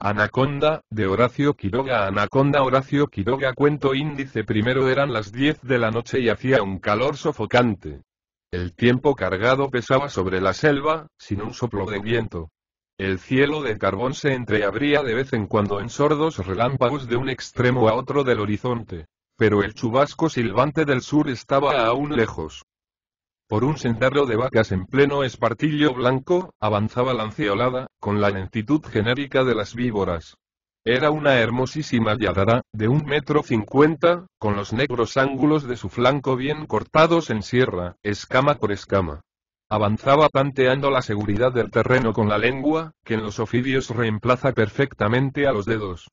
Anaconda, de Horacio Quiroga Anaconda Horacio Quiroga Cuento índice primero eran las 10 de la noche y hacía un calor sofocante. El tiempo cargado pesaba sobre la selva, sin un soplo de viento. El cielo de carbón se entreabría de vez en cuando en sordos relámpagos de un extremo a otro del horizonte. Pero el chubasco silbante del sur estaba aún lejos. Por un sendero de vacas en pleno espartillo blanco, avanzaba lanceolada, con la lentitud genérica de las víboras. Era una hermosísima yadara, de un metro cincuenta, con los negros ángulos de su flanco bien cortados en sierra, escama por escama. Avanzaba tanteando la seguridad del terreno con la lengua, que en los ofidios reemplaza perfectamente a los dedos.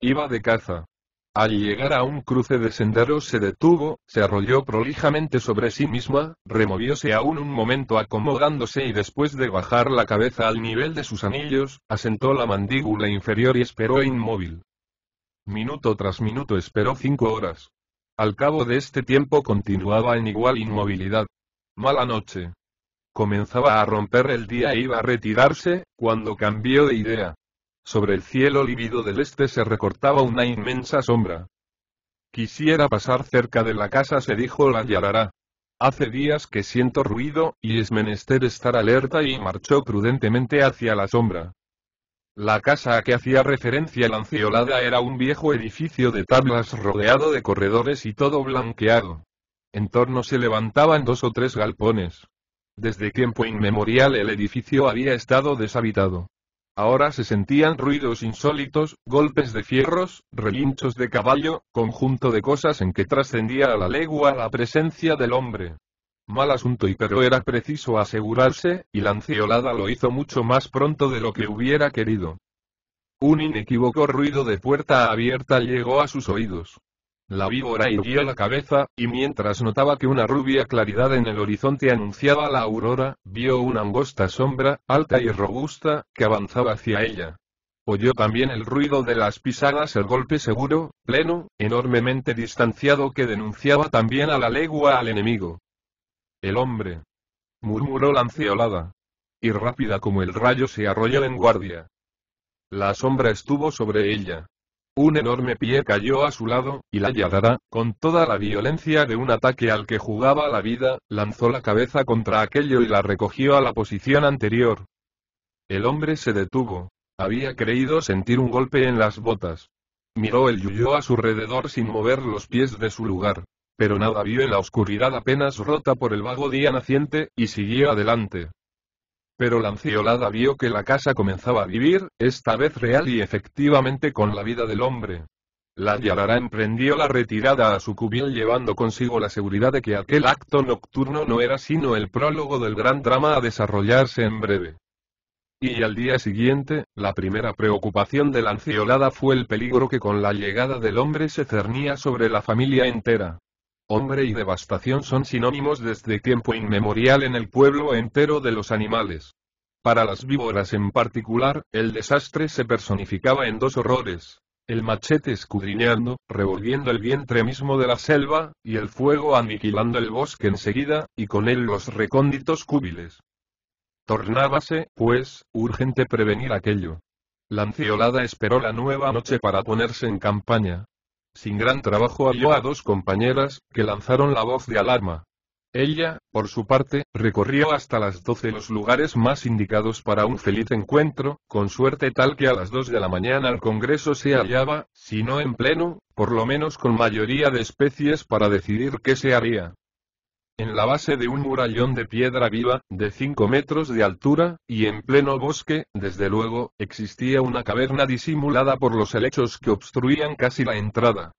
Iba de caza. Al llegar a un cruce de senderos se detuvo, se arrolló prolijamente sobre sí misma, removióse aún un momento acomodándose y después de bajar la cabeza al nivel de sus anillos, asentó la mandíbula inferior y esperó inmóvil. Minuto tras minuto esperó cinco horas. Al cabo de este tiempo continuaba en igual inmovilidad. Mala noche. Comenzaba a romper el día e iba a retirarse, cuando cambió de idea. Sobre el cielo lívido del este se recortaba una inmensa sombra. Quisiera pasar cerca de la casa, se dijo la Yarará. Hace días que siento ruido, y es menester estar alerta y marchó prudentemente hacia la sombra. La casa a que hacía referencia la Lanceolada era un viejo edificio de tablas rodeado de corredores y todo blanqueado. En torno se levantaban dos o tres galpones. Desde tiempo inmemorial el edificio había estado deshabitado. Ahora se sentían ruidos insólitos, golpes de fierros, relinchos de caballo, conjunto de cosas en que trascendía a la legua la presencia del hombre. Mal asunto y pero era preciso asegurarse, y la Lanceolada lo hizo mucho más pronto de lo que hubiera querido. Un inequívoco ruido de puerta abierta llegó a sus oídos. La víbora hirió la cabeza, y mientras notaba que una rubia claridad en el horizonte anunciaba la aurora, vio una angosta sombra, alta y robusta, que avanzaba hacia ella. Oyó también el ruido de las pisadas, el golpe seguro, pleno, enormemente distanciado que denunciaba también a la legua al enemigo. El hombre. murmuró lanceolada. Y rápida como el rayo se arrolló en guardia. La sombra estuvo sobre ella. Un enorme pie cayó a su lado, y la Yadara, con toda la violencia de un ataque al que jugaba la vida, lanzó la cabeza contra aquello y la recogió a la posición anterior. El hombre se detuvo. Había creído sentir un golpe en las botas. Miró el yuyo a su alrededor sin mover los pies de su lugar. Pero nada vio en la oscuridad apenas rota por el vago día naciente, y siguió adelante. Pero Lanciolada vio que la casa comenzaba a vivir, esta vez real y efectivamente con la vida del hombre. La Yarara emprendió la retirada a su cubil llevando consigo la seguridad de que aquel acto nocturno no era sino el prólogo del gran drama a desarrollarse en breve. Y al día siguiente, la primera preocupación de la fue el peligro que con la llegada del hombre se cernía sobre la familia entera. Hombre y devastación son sinónimos desde este tiempo inmemorial en el pueblo entero de los animales. Para las víboras en particular, el desastre se personificaba en dos horrores. El machete escudriñando, revolviendo el vientre mismo de la selva, y el fuego aniquilando el bosque enseguida, y con él los recónditos cúbiles. Tornábase, pues, urgente prevenir aquello. La esperó la nueva noche para ponerse en campaña sin gran trabajo halló a dos compañeras, que lanzaron la voz de alarma. Ella, por su parte, recorrió hasta las doce los lugares más indicados para un feliz encuentro, con suerte tal que a las dos de la mañana el Congreso se hallaba, si no en pleno, por lo menos con mayoría de especies para decidir qué se haría en la base de un murallón de piedra viva, de 5 metros de altura, y en pleno bosque, desde luego, existía una caverna disimulada por los helechos que obstruían casi la entrada.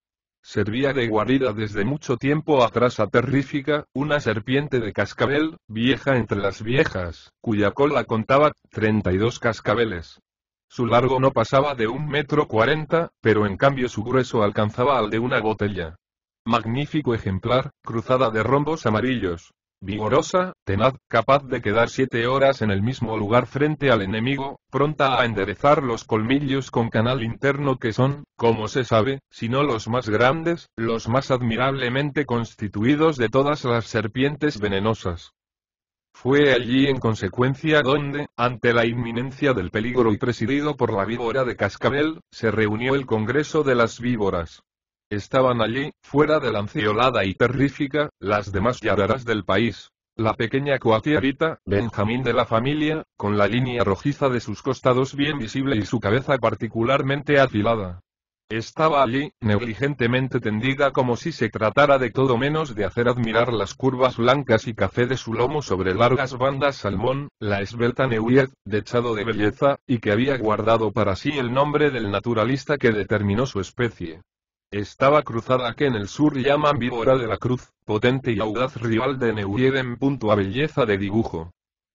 Servía de guarida desde mucho tiempo atrás a Terrífica, una serpiente de cascabel, vieja entre las viejas, cuya cola contaba 32 cascabeles. Su largo no pasaba de un metro cuarenta, pero en cambio su grueso alcanzaba al de una botella. Magnífico ejemplar, cruzada de rombos amarillos. Vigorosa, tenaz, capaz de quedar siete horas en el mismo lugar frente al enemigo, pronta a enderezar los colmillos con canal interno que son, como se sabe, si no los más grandes, los más admirablemente constituidos de todas las serpientes venenosas. Fue allí en consecuencia donde, ante la inminencia del peligro y presidido por la víbora de cascabel, se reunió el Congreso de las Víboras. Estaban allí, fuera de la anciolada y terrífica, las demás yararas del país. La pequeña coatiarita, Benjamín de la familia, con la línea rojiza de sus costados bien visible y su cabeza particularmente afilada. Estaba allí, negligentemente tendida como si se tratara de todo menos de hacer admirar las curvas blancas y café de su lomo sobre largas bandas salmón, la esbelta Neuillet, dechado de belleza, y que había guardado para sí el nombre del naturalista que determinó su especie. Estaba cruzada que en el sur llaman víbora de la cruz, potente y audaz rival de Neuried en punto a belleza de dibujo.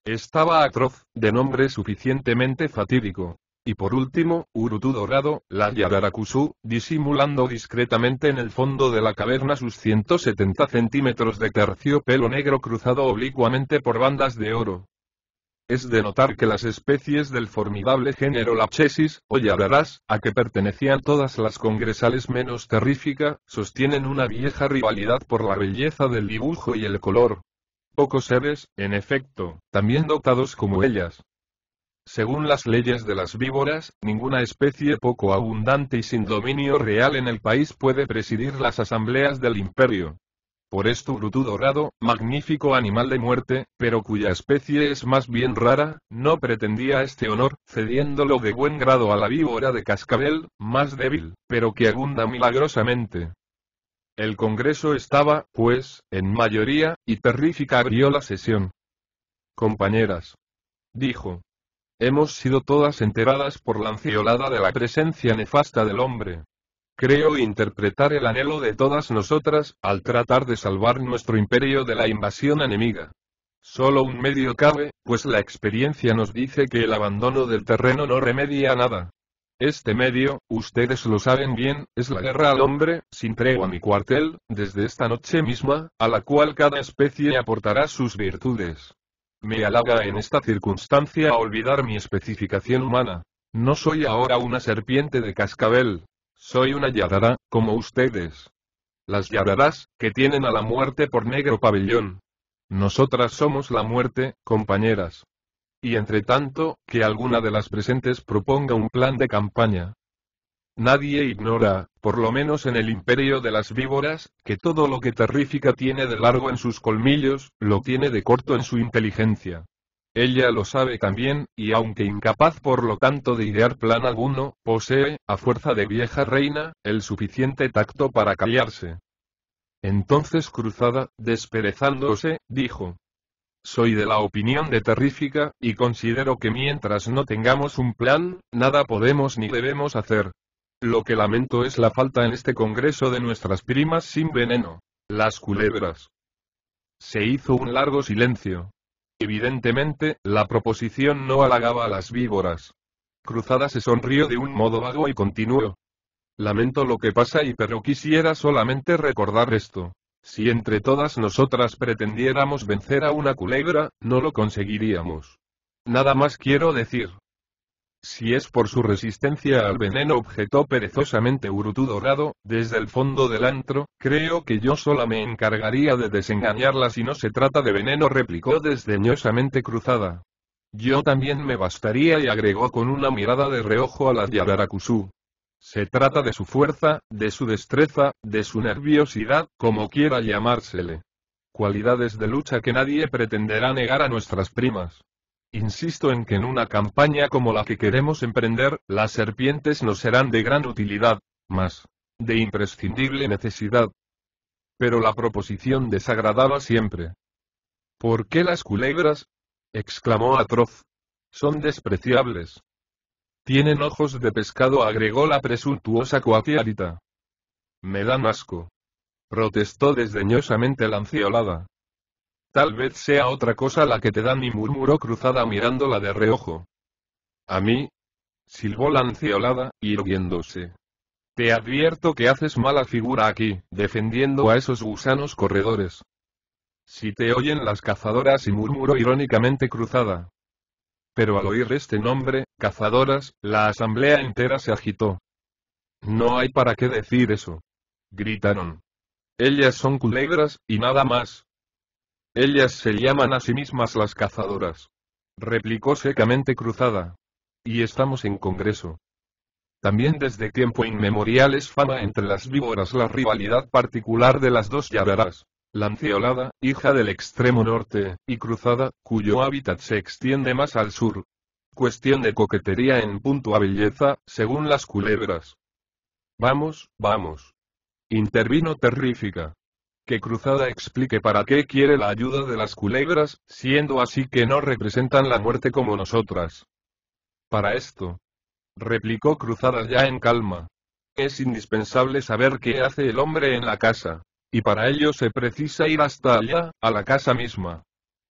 Estaba atroz, de nombre suficientemente fatídico. Y por último, Urutu Dorado, la Yararakusu, disimulando discretamente en el fondo de la caverna sus 170 centímetros de terciopelo negro cruzado oblicuamente por bandas de oro, es de notar que las especies del formidable género Lapchesis, o Yararás, a que pertenecían todas las congresales menos terrífica, sostienen una vieja rivalidad por la belleza del dibujo y el color. Pocos seres, en efecto, también dotados como ellas. Según las leyes de las víboras, ninguna especie poco abundante y sin dominio real en el país puede presidir las asambleas del imperio por esto Brutu dorado, magnífico animal de muerte, pero cuya especie es más bien rara, no pretendía este honor, cediéndolo de buen grado a la víbora de cascabel, más débil, pero que abunda milagrosamente. El Congreso estaba, pues, en mayoría, y Terrífica abrió la sesión. Compañeras. Dijo. Hemos sido todas enteradas por la anciolada de la presencia nefasta del hombre, creo interpretar el anhelo de todas nosotras, al tratar de salvar nuestro imperio de la invasión enemiga. Solo un medio cabe, pues la experiencia nos dice que el abandono del terreno no remedia nada. Este medio, ustedes lo saben bien, es la guerra al hombre, sin tregua mi cuartel, desde esta noche misma, a la cual cada especie aportará sus virtudes. Me halaga en esta circunstancia olvidar mi especificación humana. No soy ahora una serpiente de cascabel, soy una yadara, como ustedes. Las yadaras, que tienen a la muerte por negro pabellón. Nosotras somos la muerte, compañeras. Y entre tanto, que alguna de las presentes proponga un plan de campaña. Nadie ignora, por lo menos en el imperio de las víboras, que todo lo que Terrífica tiene de largo en sus colmillos, lo tiene de corto en su inteligencia. Ella lo sabe también, y aunque incapaz por lo tanto de idear plan alguno, posee, a fuerza de vieja reina, el suficiente tacto para callarse. Entonces cruzada, desperezándose, dijo. Soy de la opinión de Terrífica, y considero que mientras no tengamos un plan, nada podemos ni debemos hacer. Lo que lamento es la falta en este congreso de nuestras primas sin veneno. Las culebras. Se hizo un largo silencio. Evidentemente, la proposición no halagaba a las víboras. Cruzada se sonrió de un modo vago y continuó. Lamento lo que pasa y pero quisiera solamente recordar esto. Si entre todas nosotras pretendiéramos vencer a una culebra, no lo conseguiríamos. Nada más quiero decir. Si es por su resistencia al veneno objetó perezosamente Urutu Dorado, desde el fondo del antro, creo que yo sola me encargaría de desengañarla si no se trata de veneno replicó desdeñosamente Cruzada. Yo también me bastaría y agregó con una mirada de reojo a la Yararakusú. Se trata de su fuerza, de su destreza, de su nerviosidad, como quiera llamársele. Cualidades de lucha que nadie pretenderá negar a nuestras primas. Insisto en que en una campaña como la que queremos emprender, las serpientes nos serán de gran utilidad, más de imprescindible necesidad. Pero la proposición desagradaba siempre. ¿Por qué las culebras? exclamó Atroz. Son despreciables. Tienen ojos de pescado, agregó la presuntuosa coatiarita. Me dan asco. Protestó desdeñosamente la anciolada. Tal vez sea otra cosa la que te dan y murmuró cruzada mirándola de reojo. A mí. Silbó lanceolada, irguiéndose. Te advierto que haces mala figura aquí, defendiendo a esos gusanos corredores. Si te oyen las cazadoras y murmuró irónicamente cruzada. Pero al oír este nombre, cazadoras, la asamblea entera se agitó. No hay para qué decir eso. Gritaron. Ellas son culebras, y nada más. Ellas se llaman a sí mismas las cazadoras. Replicó secamente Cruzada. Y estamos en Congreso. También desde tiempo inmemorial es fama entre las víboras la rivalidad particular de las dos La Lanceolada, hija del extremo norte, y Cruzada, cuyo hábitat se extiende más al sur. Cuestión de coquetería en punto a belleza, según las culebras. Vamos, vamos. Intervino terrífica que Cruzada explique para qué quiere la ayuda de las culebras, siendo así que no representan la muerte como nosotras. Para esto, replicó Cruzada ya en calma. Es indispensable saber qué hace el hombre en la casa, y para ello se precisa ir hasta allá, a la casa misma.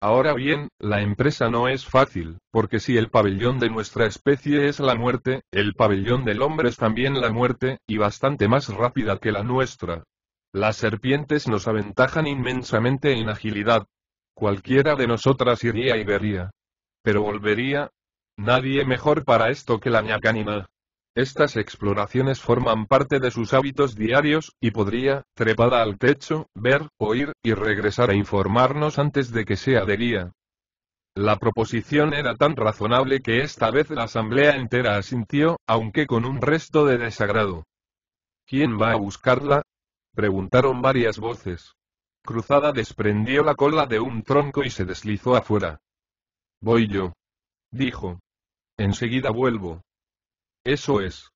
Ahora bien, la empresa no es fácil, porque si el pabellón de nuestra especie es la muerte, el pabellón del hombre es también la muerte, y bastante más rápida que la nuestra. Las serpientes nos aventajan inmensamente en agilidad. Cualquiera de nosotras iría y vería. Pero volvería. Nadie mejor para esto que la ñacánima. Estas exploraciones forman parte de sus hábitos diarios, y podría, trepada al techo, ver, oír, y regresar a informarnos antes de que sea de guía. La proposición era tan razonable que esta vez la asamblea entera asintió, aunque con un resto de desagrado. ¿Quién va a buscarla? preguntaron varias voces. Cruzada desprendió la cola de un tronco y se deslizó afuera. Voy yo. Dijo. Enseguida vuelvo. Eso es.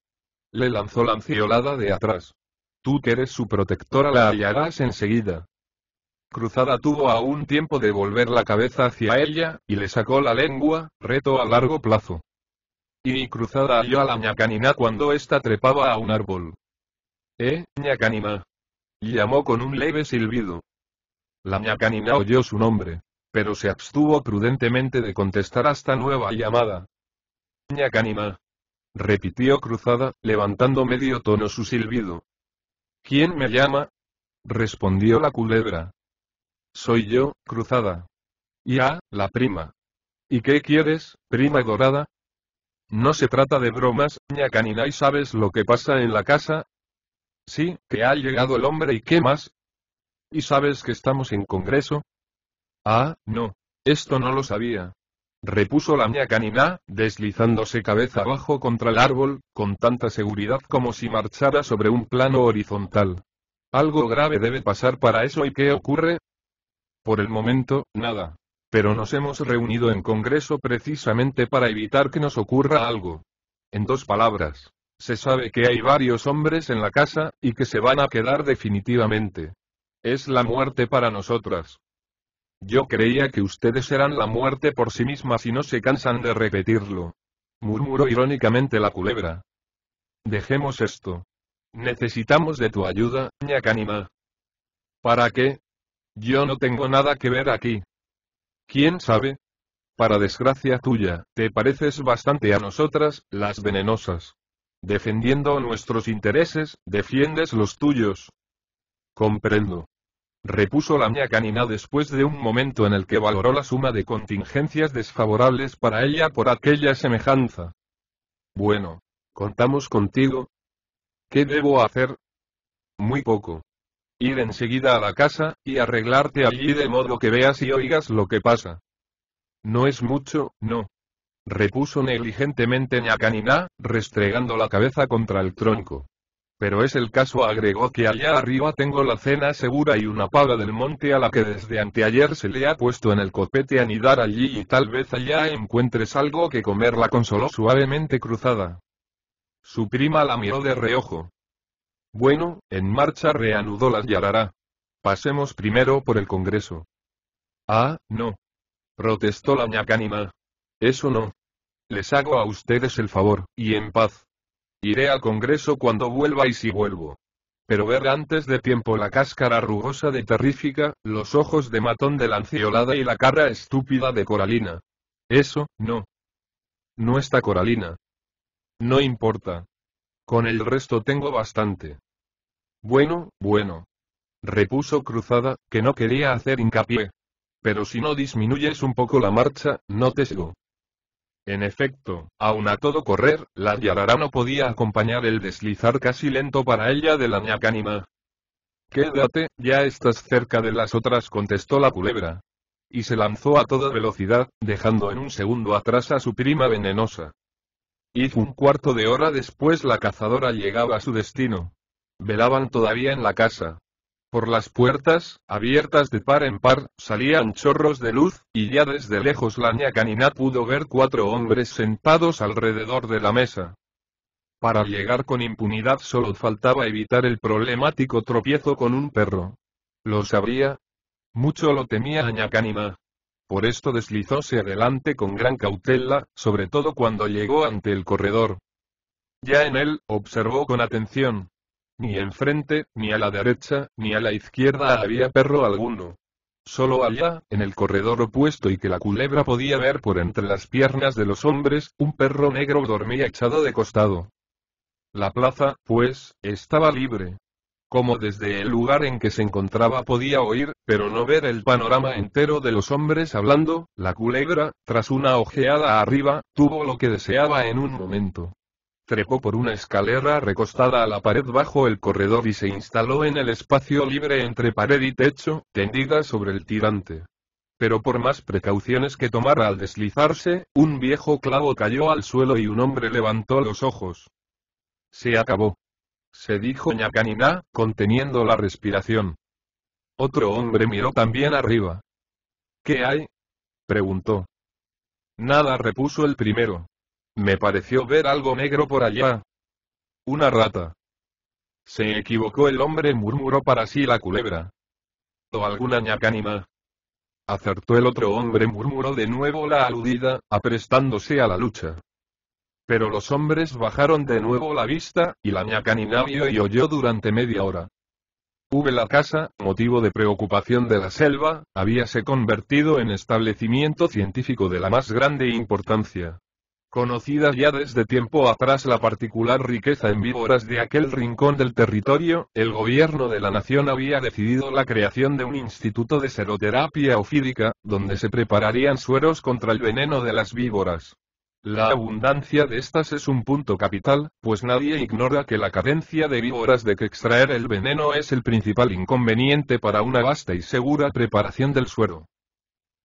Le lanzó la anciolada de atrás. Tú que eres su protectora la hallarás enseguida. Cruzada tuvo aún tiempo de volver la cabeza hacia ella, y le sacó la lengua, reto a largo plazo. Y Cruzada halló a la ñacanina cuando ésta trepaba a un árbol. ¿Eh, ñacanina? Llamó con un leve silbido. La ñacanina oyó su nombre, pero se abstuvo prudentemente de contestar hasta nueva llamada. «¡Ñacanina!» Repitió cruzada, levantando medio tono su silbido. ¿Quién me llama? respondió la culebra. Soy yo, cruzada. Ya, la prima. ¿Y qué quieres, prima dorada? No se trata de bromas, ñacanina, y sabes lo que pasa en la casa, Sí, que ha llegado el hombre y qué más. ¿Y sabes que estamos en Congreso? Ah, no. Esto no lo sabía. Repuso la mía canina, deslizándose cabeza abajo contra el árbol, con tanta seguridad como si marchara sobre un plano horizontal. Algo grave debe pasar para eso y qué ocurre? Por el momento, nada. Pero nos hemos reunido en Congreso precisamente para evitar que nos ocurra algo. En dos palabras, se sabe que hay varios hombres en la casa, y que se van a quedar definitivamente. Es la muerte para nosotras. Yo creía que ustedes eran la muerte por sí mismas y no se cansan de repetirlo. Murmuró irónicamente la culebra. Dejemos esto. Necesitamos de tu ayuda, ñacanima. ¿Para qué? Yo no tengo nada que ver aquí. ¿Quién sabe? Para desgracia tuya, te pareces bastante a nosotras, las venenosas. Defendiendo nuestros intereses, defiendes los tuyos. Comprendo. Repuso la Canina después de un momento en el que valoró la suma de contingencias desfavorables para ella por aquella semejanza. Bueno. Contamos contigo. ¿Qué debo hacer? Muy poco. Ir enseguida a la casa, y arreglarte allí de modo que veas y oigas lo que pasa. No es mucho, no repuso negligentemente Ñacanina, restregando la cabeza contra el tronco. Pero es el caso, agregó que allá arriba tengo la cena segura y una paga del monte a la que desde anteayer se le ha puesto en el copete anidar allí y tal vez allá encuentres algo que comer, la consoló suavemente cruzada. Su prima la miró de reojo. Bueno, en marcha reanudó la yarará. Pasemos primero por el Congreso. Ah, no. Protestó la Ñakanina. Eso no. Les hago a ustedes el favor, y en paz. Iré al Congreso cuando vuelva y si vuelvo. Pero ver antes de tiempo la cáscara rugosa de terrífica, los ojos de matón de lanceolada y la cara estúpida de Coralina. Eso, no. No está Coralina. No importa. Con el resto tengo bastante. Bueno, bueno. Repuso Cruzada, que no quería hacer hincapié. Pero si no disminuyes un poco la marcha, no te sigo. En efecto, aun a todo correr, la Yarara no podía acompañar el deslizar casi lento para ella de la ñacánima. Quédate, ya estás cerca de las otras, contestó la culebra. Y se lanzó a toda velocidad, dejando en un segundo atrás a su prima venenosa. Y un cuarto de hora después la cazadora llegaba a su destino. Velaban todavía en la casa, por las puertas, abiertas de par en par, salían chorros de luz, y ya desde lejos la ñacanina pudo ver cuatro hombres sentados alrededor de la mesa. Para llegar con impunidad solo faltaba evitar el problemático tropiezo con un perro. ¿Lo sabría? Mucho lo temía ñacanina. Por esto deslizóse adelante con gran cautela, sobre todo cuando llegó ante el corredor. Ya en él, observó con atención, ni enfrente, ni a la derecha, ni a la izquierda había perro alguno. Solo allá, en el corredor opuesto y que la culebra podía ver por entre las piernas de los hombres, un perro negro dormía echado de costado. La plaza, pues, estaba libre. Como desde el lugar en que se encontraba podía oír, pero no ver el panorama entero de los hombres hablando, la culebra, tras una ojeada arriba, tuvo lo que deseaba en un momento trepó por una escalera recostada a la pared bajo el corredor y se instaló en el espacio libre entre pared y techo, tendida sobre el tirante. Pero por más precauciones que tomara al deslizarse, un viejo clavo cayó al suelo y un hombre levantó los ojos. Se acabó. Se dijo canina conteniendo la respiración. Otro hombre miró también arriba. ¿Qué hay? preguntó. Nada repuso el primero. Me pareció ver algo negro por allá. Una rata. Se equivocó el hombre, murmuró para sí la culebra. O alguna ñacánima. Acertó el otro hombre, murmuró de nuevo la aludida, aprestándose a la lucha. Pero los hombres bajaron de nuevo la vista, y la ñacanina vio y oyó durante media hora. Hube la casa, motivo de preocupación de la selva, habíase convertido en establecimiento científico de la más grande importancia. Conocida ya desde tiempo atrás la particular riqueza en víboras de aquel rincón del territorio, el gobierno de la nación había decidido la creación de un instituto de seroterapia ofídica, donde se prepararían sueros contra el veneno de las víboras. La abundancia de estas es un punto capital, pues nadie ignora que la cadencia de víboras de que extraer el veneno es el principal inconveniente para una vasta y segura preparación del suero.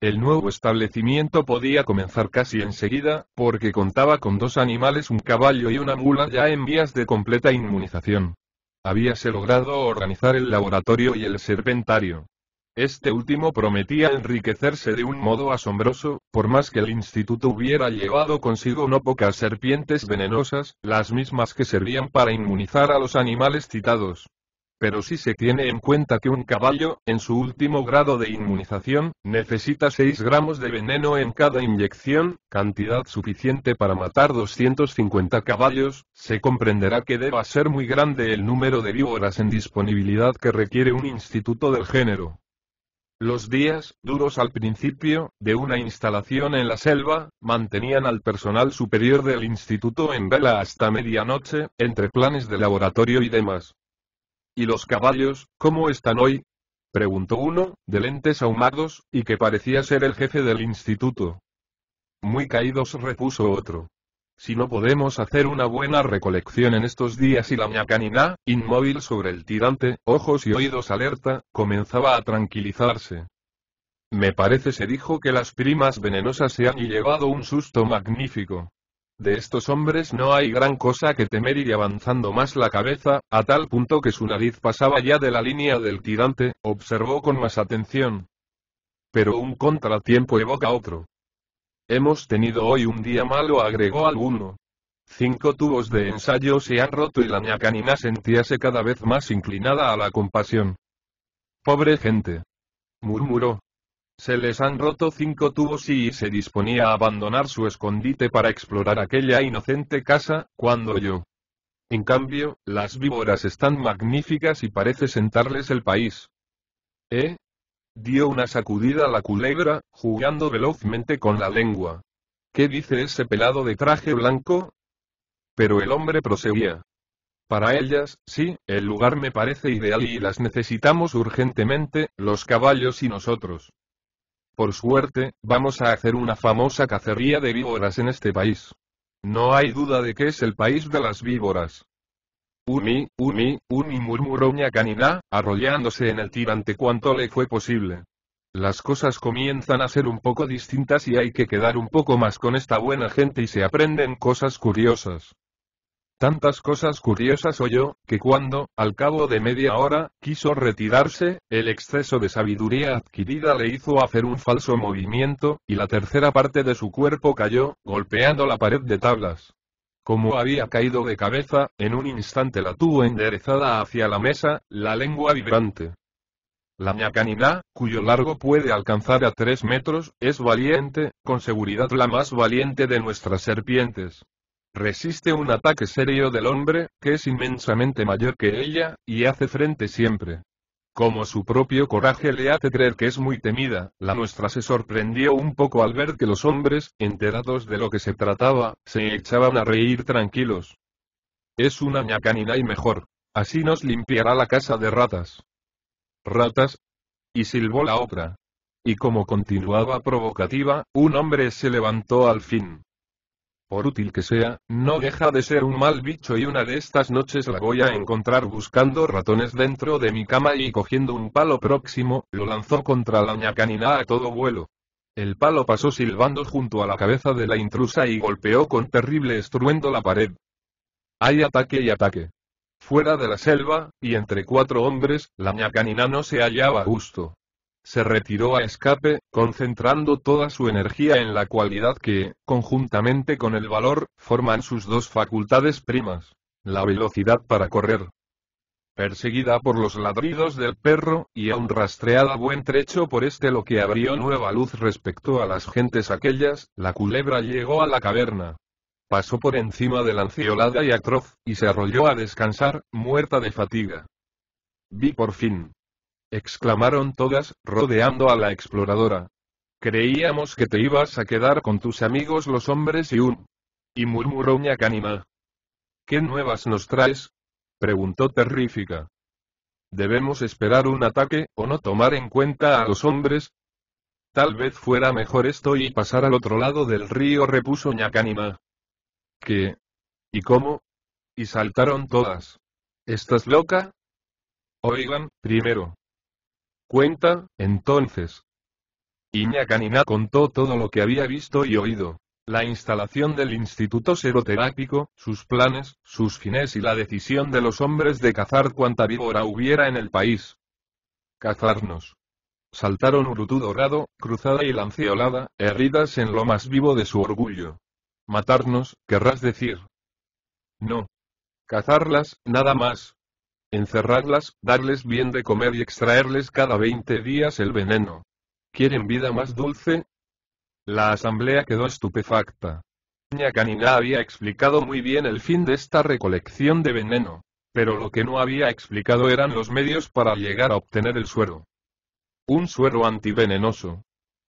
El nuevo establecimiento podía comenzar casi enseguida, porque contaba con dos animales, un caballo y una mula ya en vías de completa inmunización. Habíase logrado organizar el laboratorio y el serpentario. Este último prometía enriquecerse de un modo asombroso, por más que el instituto hubiera llevado consigo no pocas serpientes venenosas, las mismas que servían para inmunizar a los animales citados pero si se tiene en cuenta que un caballo, en su último grado de inmunización, necesita 6 gramos de veneno en cada inyección, cantidad suficiente para matar 250 caballos, se comprenderá que deba ser muy grande el número de víboras en disponibilidad que requiere un instituto del género. Los días, duros al principio, de una instalación en la selva, mantenían al personal superior del instituto en vela hasta medianoche, entre planes de laboratorio y demás. ¿Y los caballos, cómo están hoy? preguntó uno, de lentes ahumados, y que parecía ser el jefe del instituto. Muy caídos repuso otro. Si no podemos hacer una buena recolección en estos días y la canina, inmóvil sobre el tirante, ojos y oídos alerta, comenzaba a tranquilizarse. Me parece se dijo que las primas venenosas se han llevado un susto magnífico. De estos hombres no hay gran cosa que temer y avanzando más la cabeza, a tal punto que su nariz pasaba ya de la línea del tirante, observó con más atención. Pero un contratiempo evoca otro. Hemos tenido hoy un día malo, agregó alguno. Cinco tubos de ensayo se han roto y la ñacanina sentíase cada vez más inclinada a la compasión. Pobre gente. murmuró. Se les han roto cinco tubos y se disponía a abandonar su escondite para explorar aquella inocente casa, cuando yo. En cambio, las víboras están magníficas y parece sentarles el país. ¿Eh? Dio una sacudida a la culebra, jugando velozmente con la lengua. ¿Qué dice ese pelado de traje blanco? Pero el hombre proseguía. Para ellas, sí, el lugar me parece ideal y las necesitamos urgentemente, los caballos y nosotros. Por suerte, vamos a hacer una famosa cacería de víboras en este país. No hay duda de que es el país de las víboras. Umi, Umi, Umi murmuró canina, arrollándose en el tirante cuanto le fue posible. Las cosas comienzan a ser un poco distintas y hay que quedar un poco más con esta buena gente y se aprenden cosas curiosas. Tantas cosas curiosas oyó, que cuando, al cabo de media hora, quiso retirarse, el exceso de sabiduría adquirida le hizo hacer un falso movimiento, y la tercera parte de su cuerpo cayó, golpeando la pared de tablas. Como había caído de cabeza, en un instante la tuvo enderezada hacia la mesa, la lengua vibrante. La ñacanidad, cuyo largo puede alcanzar a tres metros, es valiente, con seguridad la más valiente de nuestras serpientes resiste un ataque serio del hombre, que es inmensamente mayor que ella, y hace frente siempre. Como su propio coraje le hace creer que es muy temida, la nuestra se sorprendió un poco al ver que los hombres, enterados de lo que se trataba, se echaban a reír tranquilos. Es una ñacanina y mejor. Así nos limpiará la casa de ratas. Ratas. Y silbó la otra. Y como continuaba provocativa, un hombre se levantó al fin por útil que sea, no deja de ser un mal bicho y una de estas noches la voy a encontrar buscando ratones dentro de mi cama y cogiendo un palo próximo, lo lanzó contra la ñacanina a todo vuelo. El palo pasó silbando junto a la cabeza de la intrusa y golpeó con terrible estruendo la pared. Hay ataque y ataque. Fuera de la selva, y entre cuatro hombres, la ñacanina no se hallaba a gusto se retiró a escape, concentrando toda su energía en la cualidad que, conjuntamente con el valor, forman sus dos facultades primas, la velocidad para correr. Perseguida por los ladridos del perro, y aún rastreada buen trecho por este lo que abrió nueva luz respecto a las gentes aquellas, la culebra llegó a la caverna, pasó por encima de la anciolada y atroz, y se arrolló a descansar, muerta de fatiga. Vi por fin, exclamaron todas, rodeando a la exploradora. Creíamos que te ibas a quedar con tus amigos los hombres y un... Y murmuró Ñacanima. ¿Qué nuevas nos traes? preguntó terrífica. ¿Debemos esperar un ataque, o no tomar en cuenta a los hombres? Tal vez fuera mejor esto y pasar al otro lado del río, repuso Ñacanima. ¿Qué? ¿Y cómo? Y saltaron todas. ¿Estás loca? Oigan, primero, Cuenta, entonces. Iñakanina contó todo lo que había visto y oído. La instalación del Instituto Seroterápico, sus planes, sus fines y la decisión de los hombres de cazar cuanta víbora hubiera en el país. Cazarnos. Saltaron Urutu dorado, cruzada y lanceolada, heridas en lo más vivo de su orgullo. Matarnos, querrás decir. No. Cazarlas, nada más, encerrarlas, darles bien de comer y extraerles cada 20 días el veneno. ¿Quieren vida más dulce? La asamblea quedó estupefacta. Ña Canina había explicado muy bien el fin de esta recolección de veneno, pero lo que no había explicado eran los medios para llegar a obtener el suero. Un suero antivenenoso.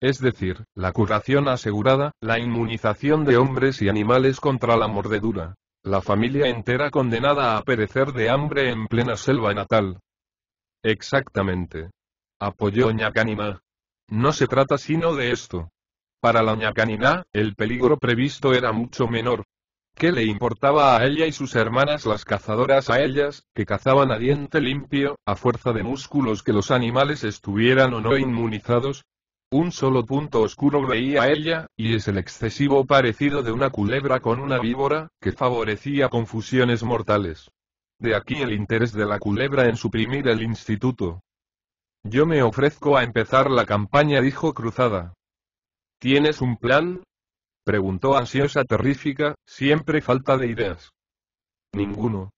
Es decir, la curación asegurada, la inmunización de hombres y animales contra la mordedura, la familia entera condenada a perecer de hambre en plena selva natal. Exactamente. Apoyó Ñacanima. No se trata sino de esto. Para la Ñacanina, el peligro previsto era mucho menor. ¿Qué le importaba a ella y sus hermanas las cazadoras a ellas, que cazaban a diente limpio, a fuerza de músculos que los animales estuvieran o no inmunizados? Un solo punto oscuro veía ella, y es el excesivo parecido de una culebra con una víbora, que favorecía confusiones mortales. De aquí el interés de la culebra en suprimir el instituto. Yo me ofrezco a empezar la campaña, dijo Cruzada. ¿Tienes un plan? preguntó ansiosa terrífica, siempre falta de ideas. Ninguno.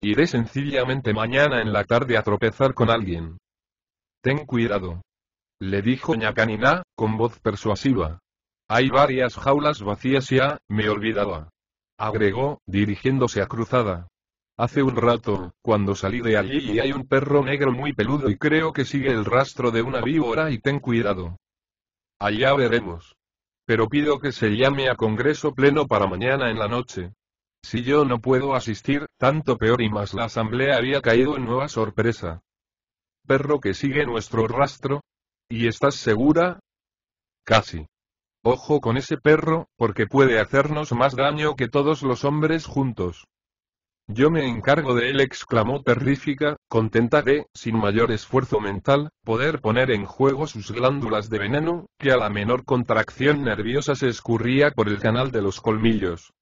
Iré sencillamente mañana en la tarde a tropezar con alguien. Ten cuidado le dijo Canina, con voz persuasiva. Hay varias jaulas vacías ya, me olvidaba. Agregó, dirigiéndose a Cruzada. Hace un rato, cuando salí de allí y hay un perro negro muy peludo y creo que sigue el rastro de una víbora y ten cuidado. Allá veremos. Pero pido que se llame a Congreso Pleno para mañana en la noche. Si yo no puedo asistir, tanto peor y más la asamblea había caído en nueva sorpresa. Perro que sigue nuestro rastro, ¿Y estás segura? Casi. Ojo con ese perro, porque puede hacernos más daño que todos los hombres juntos. Yo me encargo de él, exclamó terrífica, contenta de, sin mayor esfuerzo mental, poder poner en juego sus glándulas de veneno, que a la menor contracción nerviosa se escurría por el canal de los colmillos.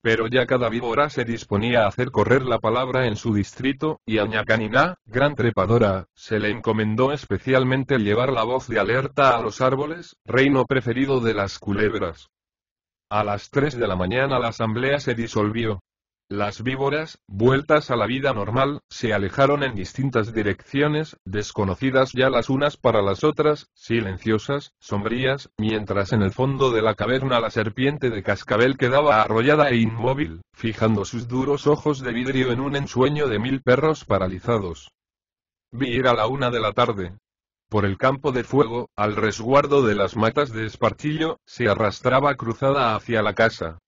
Pero ya cada víbora se disponía a hacer correr la palabra en su distrito, y a gran trepadora, se le encomendó especialmente llevar la voz de alerta a los árboles, reino preferido de las culebras. A las 3 de la mañana la asamblea se disolvió, las víboras, vueltas a la vida normal, se alejaron en distintas direcciones, desconocidas ya las unas para las otras, silenciosas, sombrías, mientras en el fondo de la caverna la serpiente de cascabel quedaba arrollada e inmóvil, fijando sus duros ojos de vidrio en un ensueño de mil perros paralizados. Vi ir a la una de la tarde, por el campo de fuego, al resguardo de las matas de espartillo, se arrastraba cruzada hacia la casa.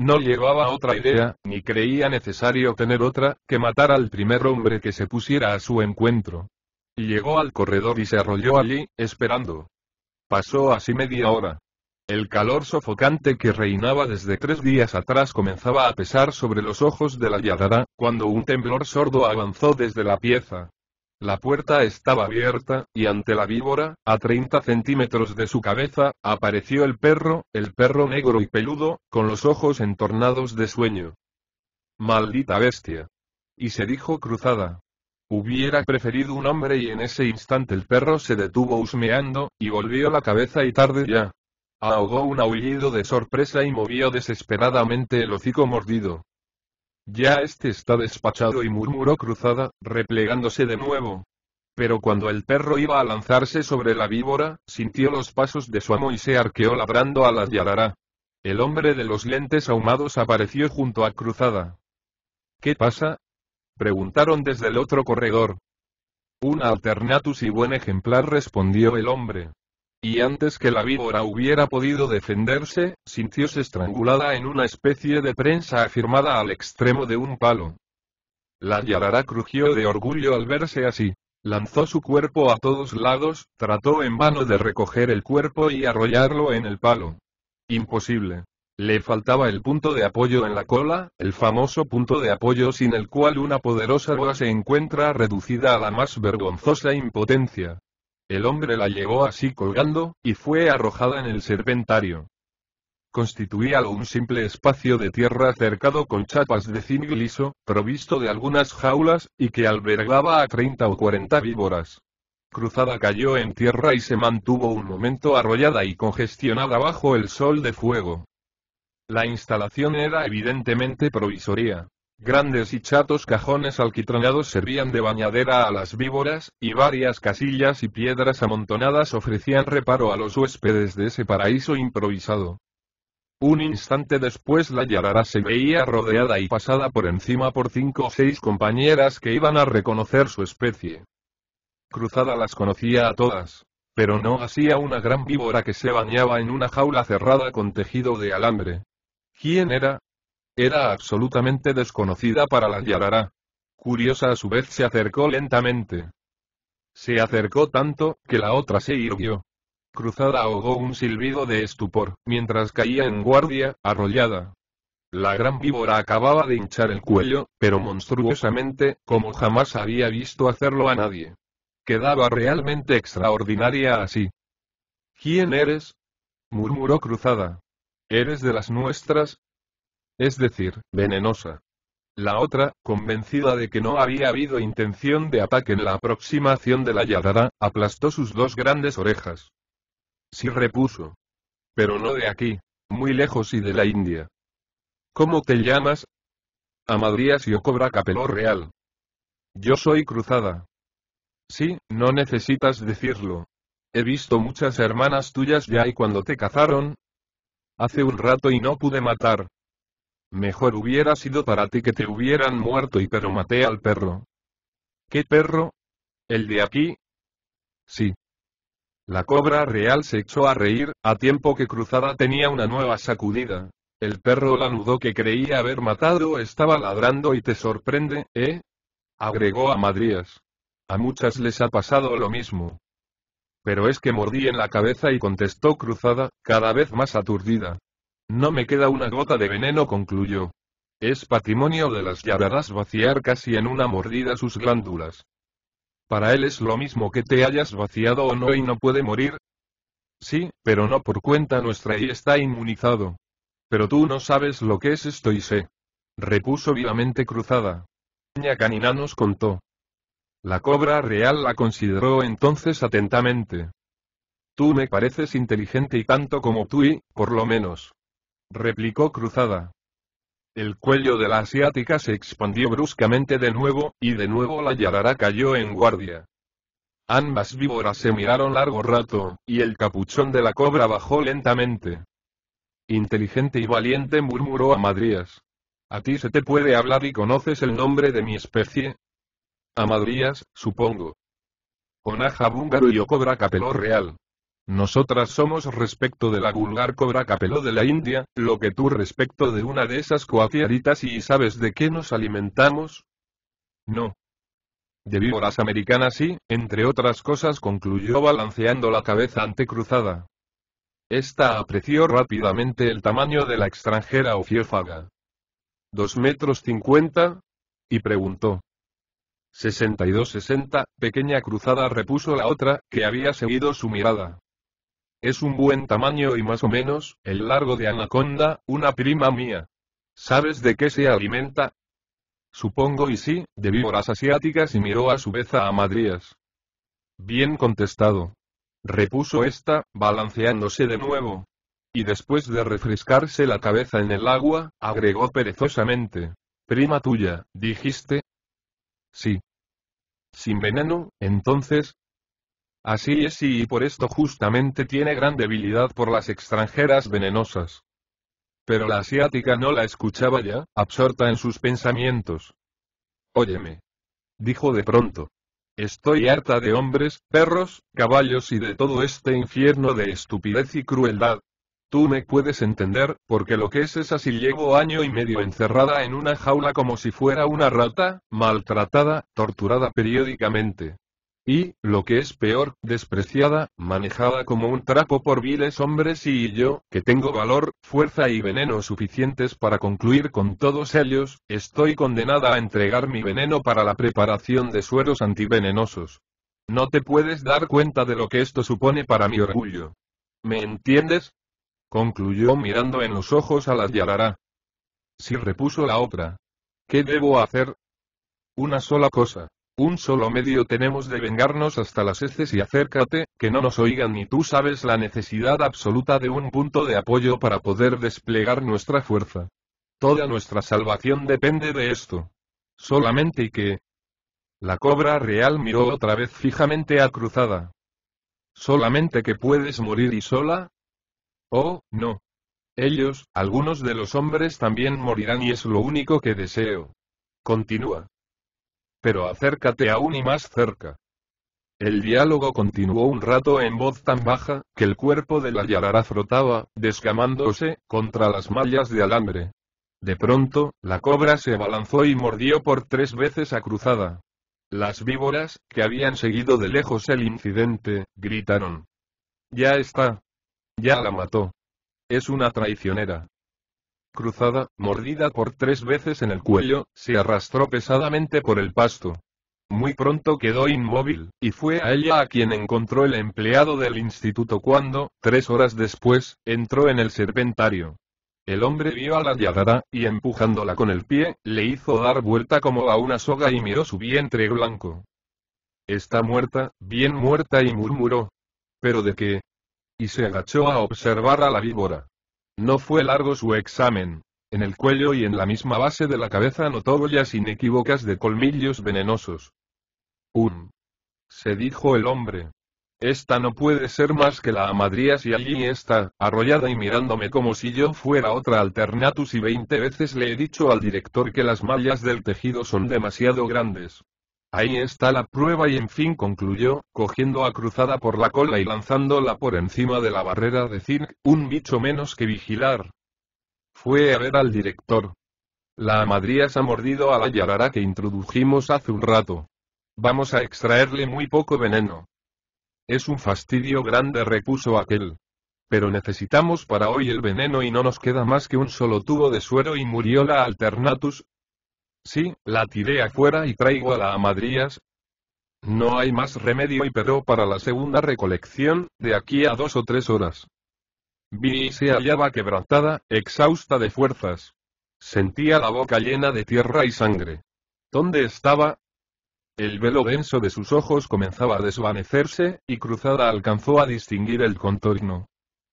No llevaba otra idea, ni creía necesario tener otra, que matar al primer hombre que se pusiera a su encuentro. Llegó al corredor y se arrolló allí, esperando. Pasó así media hora. El calor sofocante que reinaba desde tres días atrás comenzaba a pesar sobre los ojos de la Yadara, cuando un temblor sordo avanzó desde la pieza. La puerta estaba abierta, y ante la víbora, a 30 centímetros de su cabeza, apareció el perro, el perro negro y peludo, con los ojos entornados de sueño. Maldita bestia. Y se dijo cruzada. Hubiera preferido un hombre y en ese instante el perro se detuvo husmeando, y volvió la cabeza y tarde ya. Ahogó un aullido de sorpresa y movió desesperadamente el hocico mordido. Ya este está despachado y murmuró cruzada, replegándose de nuevo. Pero cuando el perro iba a lanzarse sobre la víbora, sintió los pasos de su amo y se arqueó labrando a la yarará. El hombre de los lentes ahumados apareció junto a Cruzada. ¿Qué pasa? preguntaron desde el otro corredor. Un alternatus y buen ejemplar respondió el hombre y antes que la víbora hubiera podido defenderse, sintióse estrangulada en una especie de prensa afirmada al extremo de un palo. La yarará crujió de orgullo al verse así. Lanzó su cuerpo a todos lados, trató en vano de recoger el cuerpo y arrollarlo en el palo. Imposible. Le faltaba el punto de apoyo en la cola, el famoso punto de apoyo sin el cual una poderosa boa se encuentra reducida a la más vergonzosa impotencia. El hombre la llevó así colgando, y fue arrojada en el serpentario. Constituía un simple espacio de tierra cercado con chapas de zinc liso, provisto de algunas jaulas, y que albergaba a 30 o 40 víboras. Cruzada cayó en tierra y se mantuvo un momento arrollada y congestionada bajo el sol de fuego. La instalación era evidentemente provisoria, Grandes y chatos cajones alquitranados servían de bañadera a las víboras, y varias casillas y piedras amontonadas ofrecían reparo a los huéspedes de ese paraíso improvisado. Un instante después la Yarara se veía rodeada y pasada por encima por cinco o seis compañeras que iban a reconocer su especie. Cruzada las conocía a todas, pero no hacía una gran víbora que se bañaba en una jaula cerrada con tejido de alambre. ¿Quién era? Era absolutamente desconocida para la Yarará. Curiosa a su vez se acercó lentamente. Se acercó tanto, que la otra se irguió. Cruzada ahogó un silbido de estupor, mientras caía en guardia, arrollada. La gran víbora acababa de hinchar el cuello, pero monstruosamente, como jamás había visto hacerlo a nadie. Quedaba realmente extraordinaria así. ¿Quién eres? murmuró Cruzada. ¿Eres de las nuestras? es decir, venenosa. La otra, convencida de que no había habido intención de ataque en la aproximación de la Yadara, aplastó sus dos grandes orejas. Sí repuso. Pero no de aquí, muy lejos y de la India. ¿Cómo te llamas? Amadrias y Ocobra Capeló Real. Yo soy cruzada. Sí, no necesitas decirlo. He visto muchas hermanas tuyas ya y cuando te cazaron. Hace un rato y no pude matar, Mejor hubiera sido para ti que te hubieran muerto y pero maté al perro. ¿Qué perro? ¿El de aquí? Sí. La cobra real se echó a reír, a tiempo que Cruzada tenía una nueva sacudida. El perro lanudo que creía haber matado estaba ladrando y te sorprende, ¿eh? agregó a Madrías. A muchas les ha pasado lo mismo. Pero es que mordí en la cabeza y contestó Cruzada, cada vez más aturdida. No me queda una gota de veneno, concluyó. Es patrimonio de las yararás vaciar casi en una mordida sus glándulas. Para él es lo mismo que te hayas vaciado o no y no puede morir. Sí, pero no por cuenta nuestra y está inmunizado. Pero tú no sabes lo que es esto y sé. Repuso vivamente Cruzada. canina nos contó. La cobra real la consideró entonces atentamente. Tú me pareces inteligente y tanto como tú y, por lo menos, replicó Cruzada. El cuello de la asiática se expandió bruscamente de nuevo, y de nuevo la yarara cayó en guardia. Ambas víboras se miraron largo rato, y el capuchón de la cobra bajó lentamente. Inteligente y valiente murmuró Madrías. A ti se te puede hablar y conoces el nombre de mi especie. Madrías, supongo. Conaja búngaro y o cobra capeló real. Nosotras somos respecto de la vulgar cobra capelo de la India, lo que tú respecto de una de esas coafiaritas y ¿sabes de qué nos alimentamos? No. De víboras americanas y, entre otras cosas, concluyó balanceando la cabeza antecruzada. Esta apreció rápidamente el tamaño de la extranjera ofiófaga. ¿Dos metros cincuenta? Y preguntó. dos sesenta, pequeña cruzada repuso la otra, que había seguido su mirada. Es un buen tamaño y más o menos, el largo de Anaconda, una prima mía. ¿Sabes de qué se alimenta? Supongo y sí, de víboras asiáticas y miró a su vez a Amadrías. Bien contestado. Repuso ésta, balanceándose de nuevo. Y después de refrescarse la cabeza en el agua, agregó perezosamente. Prima tuya, dijiste. Sí. Sin veneno, entonces, Así es y por esto justamente tiene gran debilidad por las extranjeras venenosas. Pero la asiática no la escuchaba ya, absorta en sus pensamientos. Óyeme. Dijo de pronto. Estoy harta de hombres, perros, caballos y de todo este infierno de estupidez y crueldad. Tú me puedes entender, porque lo que es es así llevo año y medio encerrada en una jaula como si fuera una rata, maltratada, torturada periódicamente, y, lo que es peor, despreciada, manejada como un trapo por viles hombres y yo, que tengo valor, fuerza y veneno suficientes para concluir con todos ellos, estoy condenada a entregar mi veneno para la preparación de sueros antivenenosos. No te puedes dar cuenta de lo que esto supone para mi orgullo. ¿Me entiendes? concluyó mirando en los ojos a la Yalara. Sí repuso la otra. ¿Qué debo hacer? Una sola cosa. Un solo medio tenemos de vengarnos hasta las heces y acércate, que no nos oigan ni tú sabes la necesidad absoluta de un punto de apoyo para poder desplegar nuestra fuerza. Toda nuestra salvación depende de esto. Solamente y que... La cobra real miró otra vez fijamente a Cruzada. ¿Solamente que puedes morir y sola? Oh, no. Ellos, algunos de los hombres también morirán y es lo único que deseo. Continúa pero acércate aún y más cerca. El diálogo continuó un rato en voz tan baja, que el cuerpo de la Yarara frotaba, descamándose, contra las mallas de alambre. De pronto, la cobra se abalanzó y mordió por tres veces a cruzada. Las víboras, que habían seguido de lejos el incidente, gritaron. Ya está. Ya la mató. Es una traicionera cruzada, mordida por tres veces en el cuello, se arrastró pesadamente por el pasto. Muy pronto quedó inmóvil, y fue a ella a quien encontró el empleado del instituto cuando, tres horas después, entró en el serpentario. El hombre vio a la yadara, y empujándola con el pie, le hizo dar vuelta como a una soga y miró su vientre blanco. Está muerta, bien muerta y murmuró. ¿Pero de qué? Y se agachó a observar a la víbora. No fue largo su examen. En el cuello y en la misma base de la cabeza notó huellas inequívocas de colmillos venenosos. Un. Se dijo el hombre. Esta no puede ser más que la amadría si allí está, arrollada y mirándome como si yo fuera otra alternatus y veinte veces le he dicho al director que las mallas del tejido son demasiado grandes. Ahí está la prueba y en fin concluyó, cogiendo a Cruzada por la cola y lanzándola por encima de la barrera de zinc, un bicho menos que vigilar. Fue a ver al director. La amadría se ha mordido a la yarara que introdujimos hace un rato. Vamos a extraerle muy poco veneno. Es un fastidio grande repuso aquel. Pero necesitamos para hoy el veneno y no nos queda más que un solo tubo de suero y murió la alternatus, Sí, la tiré afuera y traigo a la amadrías. No hay más remedio y pero para la segunda recolección, de aquí a dos o tres horas. Vi se hallaba quebrantada, exhausta de fuerzas. Sentía la boca llena de tierra y sangre. ¿Dónde estaba? El velo denso de sus ojos comenzaba a desvanecerse, y cruzada alcanzó a distinguir el contorno.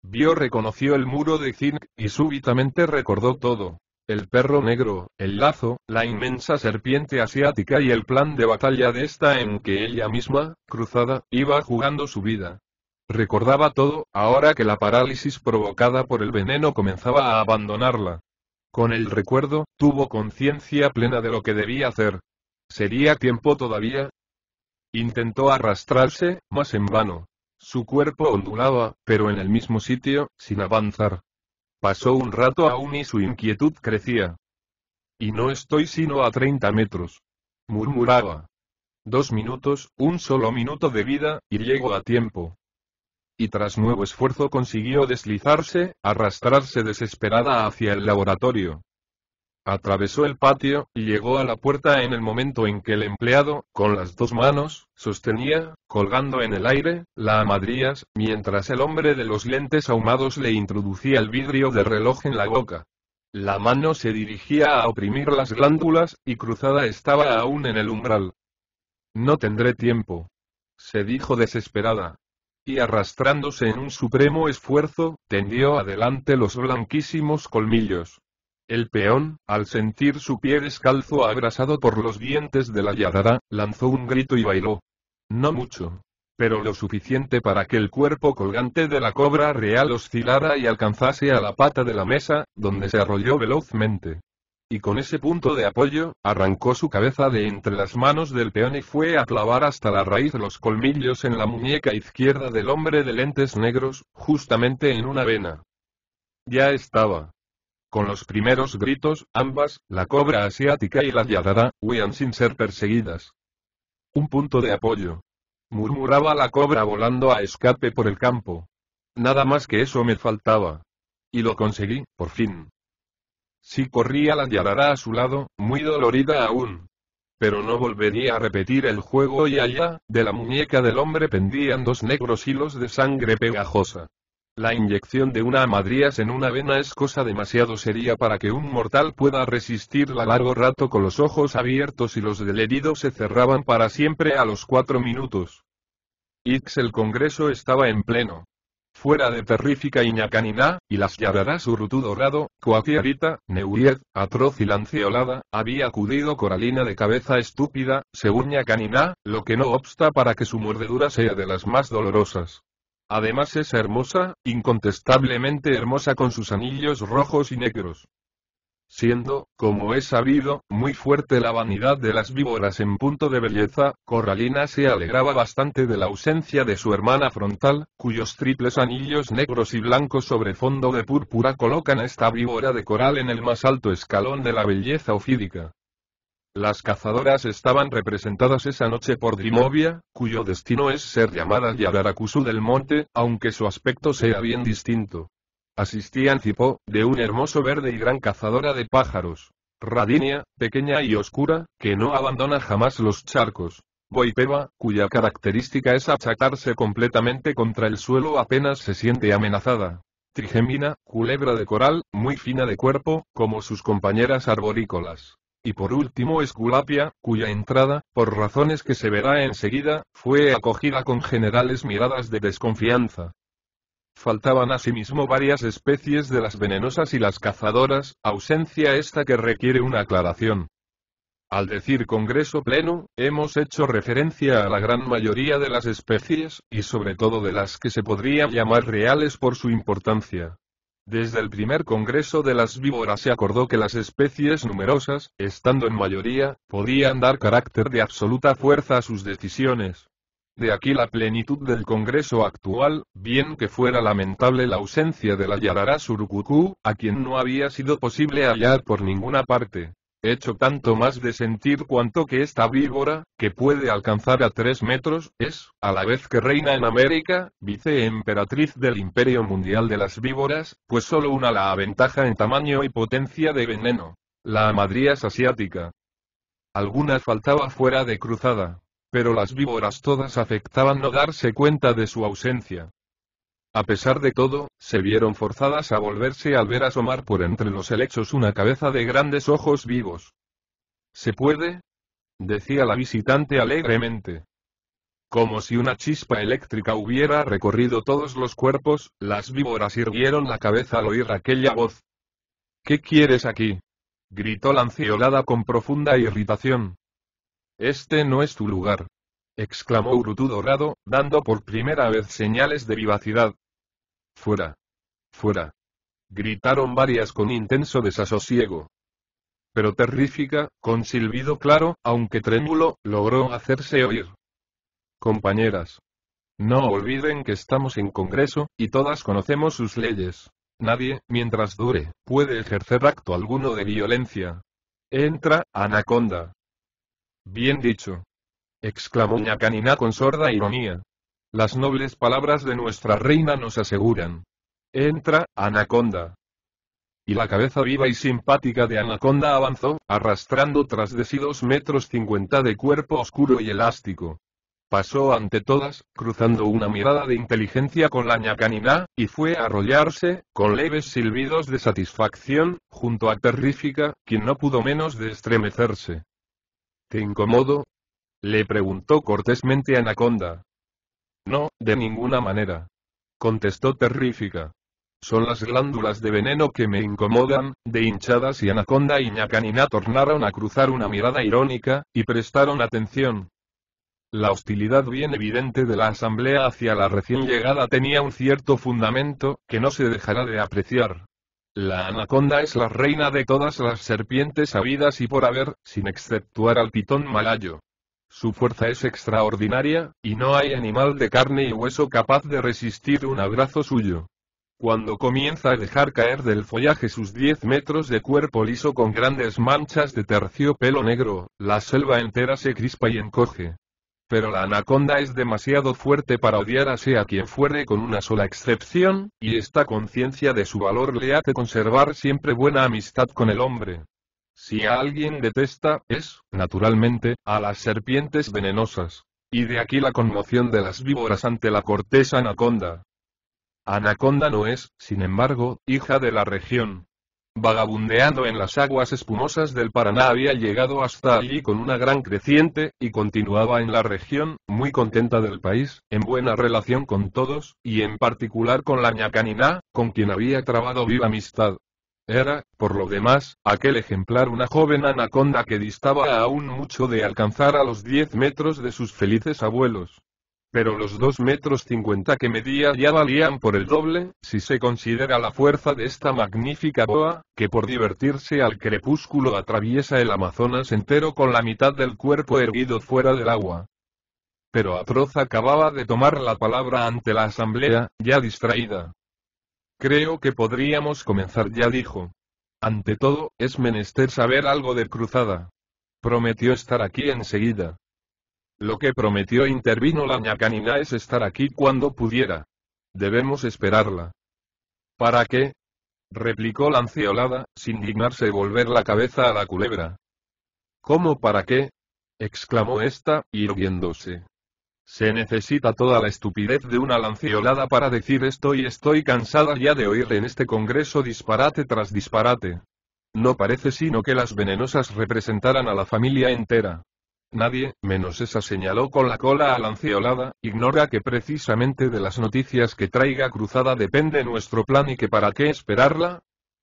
Vio reconoció el muro de zinc, y súbitamente recordó todo el perro negro, el lazo, la inmensa serpiente asiática y el plan de batalla de esta en que ella misma, cruzada, iba jugando su vida. Recordaba todo, ahora que la parálisis provocada por el veneno comenzaba a abandonarla. Con el recuerdo, tuvo conciencia plena de lo que debía hacer. ¿Sería tiempo todavía? Intentó arrastrarse, mas en vano. Su cuerpo ondulaba, pero en el mismo sitio, sin avanzar. Pasó un rato aún y su inquietud crecía. Y no estoy sino a 30 metros. Murmuraba. Dos minutos, un solo minuto de vida, y llego a tiempo. Y tras nuevo esfuerzo consiguió deslizarse, arrastrarse desesperada hacia el laboratorio. Atravesó el patio, y llegó a la puerta en el momento en que el empleado, con las dos manos, sostenía, colgando en el aire, la amadrías, mientras el hombre de los lentes ahumados le introducía el vidrio de reloj en la boca. La mano se dirigía a oprimir las glándulas, y cruzada estaba aún en el umbral. No tendré tiempo. Se dijo desesperada. Y arrastrándose en un supremo esfuerzo, tendió adelante los blanquísimos colmillos. El peón, al sentir su pie descalzo abrasado por los dientes de la yadara, lanzó un grito y bailó. No mucho. Pero lo suficiente para que el cuerpo colgante de la cobra real oscilara y alcanzase a la pata de la mesa, donde se arrolló velozmente. Y con ese punto de apoyo, arrancó su cabeza de entre las manos del peón y fue a clavar hasta la raíz los colmillos en la muñeca izquierda del hombre de lentes negros, justamente en una vena. Ya estaba. Con los primeros gritos, ambas, la cobra asiática y la yadada huían sin ser perseguidas. Un punto de apoyo. Murmuraba la cobra volando a escape por el campo. Nada más que eso me faltaba. Y lo conseguí, por fin. Sí corría la yadada a su lado, muy dolorida aún. Pero no volvería a repetir el juego y allá, de la muñeca del hombre pendían dos negros hilos de sangre pegajosa. La inyección de una amadrias en una vena es cosa demasiado seria para que un mortal pueda resistirla largo rato con los ojos abiertos y los del herido se cerraban para siempre a los cuatro minutos. Ix el congreso estaba en pleno. Fuera de terrífica Iñacaniná, y las su rutudo Dorado, Coaquiarita, neuried, atroz y lanceolada, había acudido Coralina de cabeza estúpida, según canina lo que no obsta para que su mordedura sea de las más dolorosas. Además es hermosa, incontestablemente hermosa con sus anillos rojos y negros. Siendo, como es sabido, muy fuerte la vanidad de las víboras en punto de belleza, Corralina se alegraba bastante de la ausencia de su hermana frontal, cuyos triples anillos negros y blancos sobre fondo de púrpura colocan a esta víbora de coral en el más alto escalón de la belleza ofídica. Las cazadoras estaban representadas esa noche por Drimovia, cuyo destino es ser llamada Yararakusu del monte, aunque su aspecto sea bien distinto. Asistían Cipó, de un hermoso verde y gran cazadora de pájaros. Radinia, pequeña y oscura, que no abandona jamás los charcos. Boipeba, cuya característica es achacarse completamente contra el suelo apenas se siente amenazada. Trigemina, culebra de coral, muy fina de cuerpo, como sus compañeras arborícolas y por último Esculapia, cuya entrada, por razones que se verá enseguida, fue acogida con generales miradas de desconfianza. Faltaban asimismo varias especies de las venenosas y las cazadoras, ausencia esta que requiere una aclaración. Al decir Congreso Pleno, hemos hecho referencia a la gran mayoría de las especies, y sobre todo de las que se podrían llamar reales por su importancia. Desde el primer Congreso de las Víboras se acordó que las especies numerosas, estando en mayoría, podían dar carácter de absoluta fuerza a sus decisiones. De aquí la plenitud del Congreso actual, bien que fuera lamentable la ausencia de la Yarará Surucucú, a quien no había sido posible hallar por ninguna parte hecho tanto más de sentir cuanto que esta víbora, que puede alcanzar a tres metros, es, a la vez que reina en América, viceemperatriz del Imperio Mundial de las Víboras, pues solo una la aventaja en tamaño y potencia de veneno. La amadrías asiática. Algunas faltaba fuera de cruzada. Pero las víboras todas afectaban no darse cuenta de su ausencia. A pesar de todo, se vieron forzadas a volverse al ver asomar por entre los helechos una cabeza de grandes ojos vivos. ¿Se puede? decía la visitante alegremente. Como si una chispa eléctrica hubiera recorrido todos los cuerpos, las víboras irguieron la cabeza al oír aquella voz. ¿Qué quieres aquí? gritó la anciolada con profunda irritación. Este no es tu lugar. exclamó Urutu Dorado, dando por primera vez señales de vivacidad. Fuera. Fuera. Gritaron varias con intenso desasosiego. Pero terrífica, con silbido claro, aunque trémulo, logró hacerse oír. Compañeras. No olviden que estamos en Congreso, y todas conocemos sus leyes. Nadie, mientras dure, puede ejercer acto alguno de violencia. Entra, Anaconda. Bien dicho. exclamó Ñacanina con sorda ironía. Las nobles palabras de nuestra reina nos aseguran. Entra, Anaconda. Y la cabeza viva y simpática de Anaconda avanzó, arrastrando tras de sí dos metros cincuenta de cuerpo oscuro y elástico. Pasó ante todas, cruzando una mirada de inteligencia con la ñacanina, y fue a arrollarse, con leves silbidos de satisfacción, junto a Terrífica, quien no pudo menos de estremecerse. ¿Te incomodo? Le preguntó cortésmente Anaconda. No, de ninguna manera. Contestó terrífica. Son las glándulas de veneno que me incomodan, de hinchadas y Anaconda y Ñacanina tornaron a cruzar una mirada irónica, y prestaron atención. La hostilidad bien evidente de la asamblea hacia la recién llegada tenía un cierto fundamento, que no se dejará de apreciar. La anaconda es la reina de todas las serpientes habidas y por haber, sin exceptuar al pitón malayo. Su fuerza es extraordinaria, y no hay animal de carne y hueso capaz de resistir un abrazo suyo. Cuando comienza a dejar caer del follaje sus 10 metros de cuerpo liso con grandes manchas de terciopelo negro, la selva entera se crispa y encoge. Pero la anaconda es demasiado fuerte para odiar a sea quien fuere con una sola excepción, y esta conciencia de su valor le hace conservar siempre buena amistad con el hombre. Si alguien detesta, es, naturalmente, a las serpientes venenosas. Y de aquí la conmoción de las víboras ante la corteza anaconda. Anaconda no es, sin embargo, hija de la región. Vagabundeando en las aguas espumosas del Paraná había llegado hasta allí con una gran creciente, y continuaba en la región, muy contenta del país, en buena relación con todos, y en particular con la ñacanina, con quien había trabado viva amistad. Era, por lo demás, aquel ejemplar una joven anaconda que distaba aún mucho de alcanzar a los 10 metros de sus felices abuelos. Pero los dos metros que medía ya valían por el doble, si se considera la fuerza de esta magnífica boa, que por divertirse al crepúsculo atraviesa el Amazonas entero con la mitad del cuerpo erguido fuera del agua. Pero Atroz acababa de tomar la palabra ante la asamblea, ya distraída. Creo que podríamos comenzar ya dijo. Ante todo, es menester saber algo de Cruzada. Prometió estar aquí enseguida. Lo que prometió intervino la ñacanina es estar aquí cuando pudiera. Debemos esperarla. ¿Para qué? replicó la anciolada, sin dignarse volver la cabeza a la culebra. ¿Cómo para qué? exclamó ésta, hirviéndose. Se necesita toda la estupidez de una lanceolada para decir esto y estoy cansada ya de oír en este congreso disparate tras disparate. No parece sino que las venenosas representaran a la familia entera. Nadie, menos esa señaló con la cola a lanceolada, ignora que precisamente de las noticias que traiga cruzada depende nuestro plan y que para qué esperarla.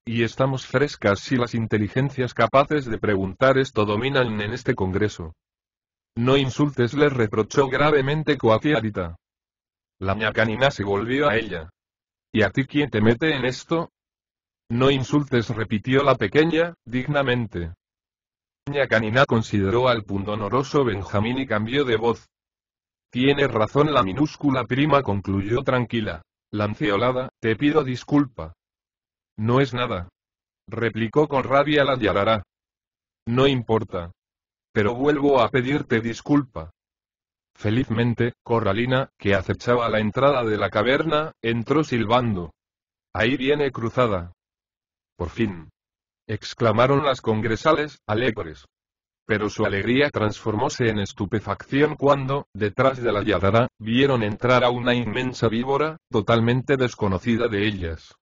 Y estamos frescas si las inteligencias capaces de preguntar esto dominan en este congreso. No insultes le reprochó gravemente Coafiadita. La ñacanina se volvió a ella. ¿Y a ti quién te mete en esto? No insultes repitió la pequeña, dignamente. ñacanina consideró al pundonoroso Benjamín y cambió de voz. Tiene razón la minúscula prima concluyó tranquila. Lanceolada, te pido disculpa. No es nada. Replicó con rabia la Yarará. No importa pero vuelvo a pedirte disculpa. Felizmente, Corralina, que acechaba la entrada de la caverna, entró silbando. Ahí viene cruzada. Por fin. exclamaron las congresales, alegres. Pero su alegría transformóse en estupefacción cuando, detrás de la lladara, vieron entrar a una inmensa víbora, totalmente desconocida de ellas.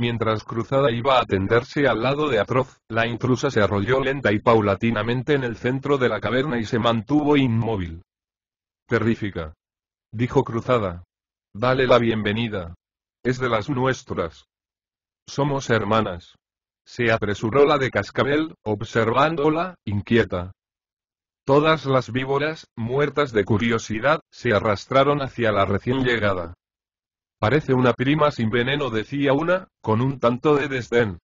Mientras Cruzada iba a tenderse al lado de Atroz, la intrusa se arrolló lenta y paulatinamente en el centro de la caverna y se mantuvo inmóvil. Terrífica. Dijo Cruzada. Dale la bienvenida. Es de las nuestras. Somos hermanas. Se apresuró la de Cascabel, observándola, inquieta. Todas las víboras, muertas de curiosidad, se arrastraron hacia la recién llegada. Parece una prima sin veneno, decía una, con un tanto de desdén.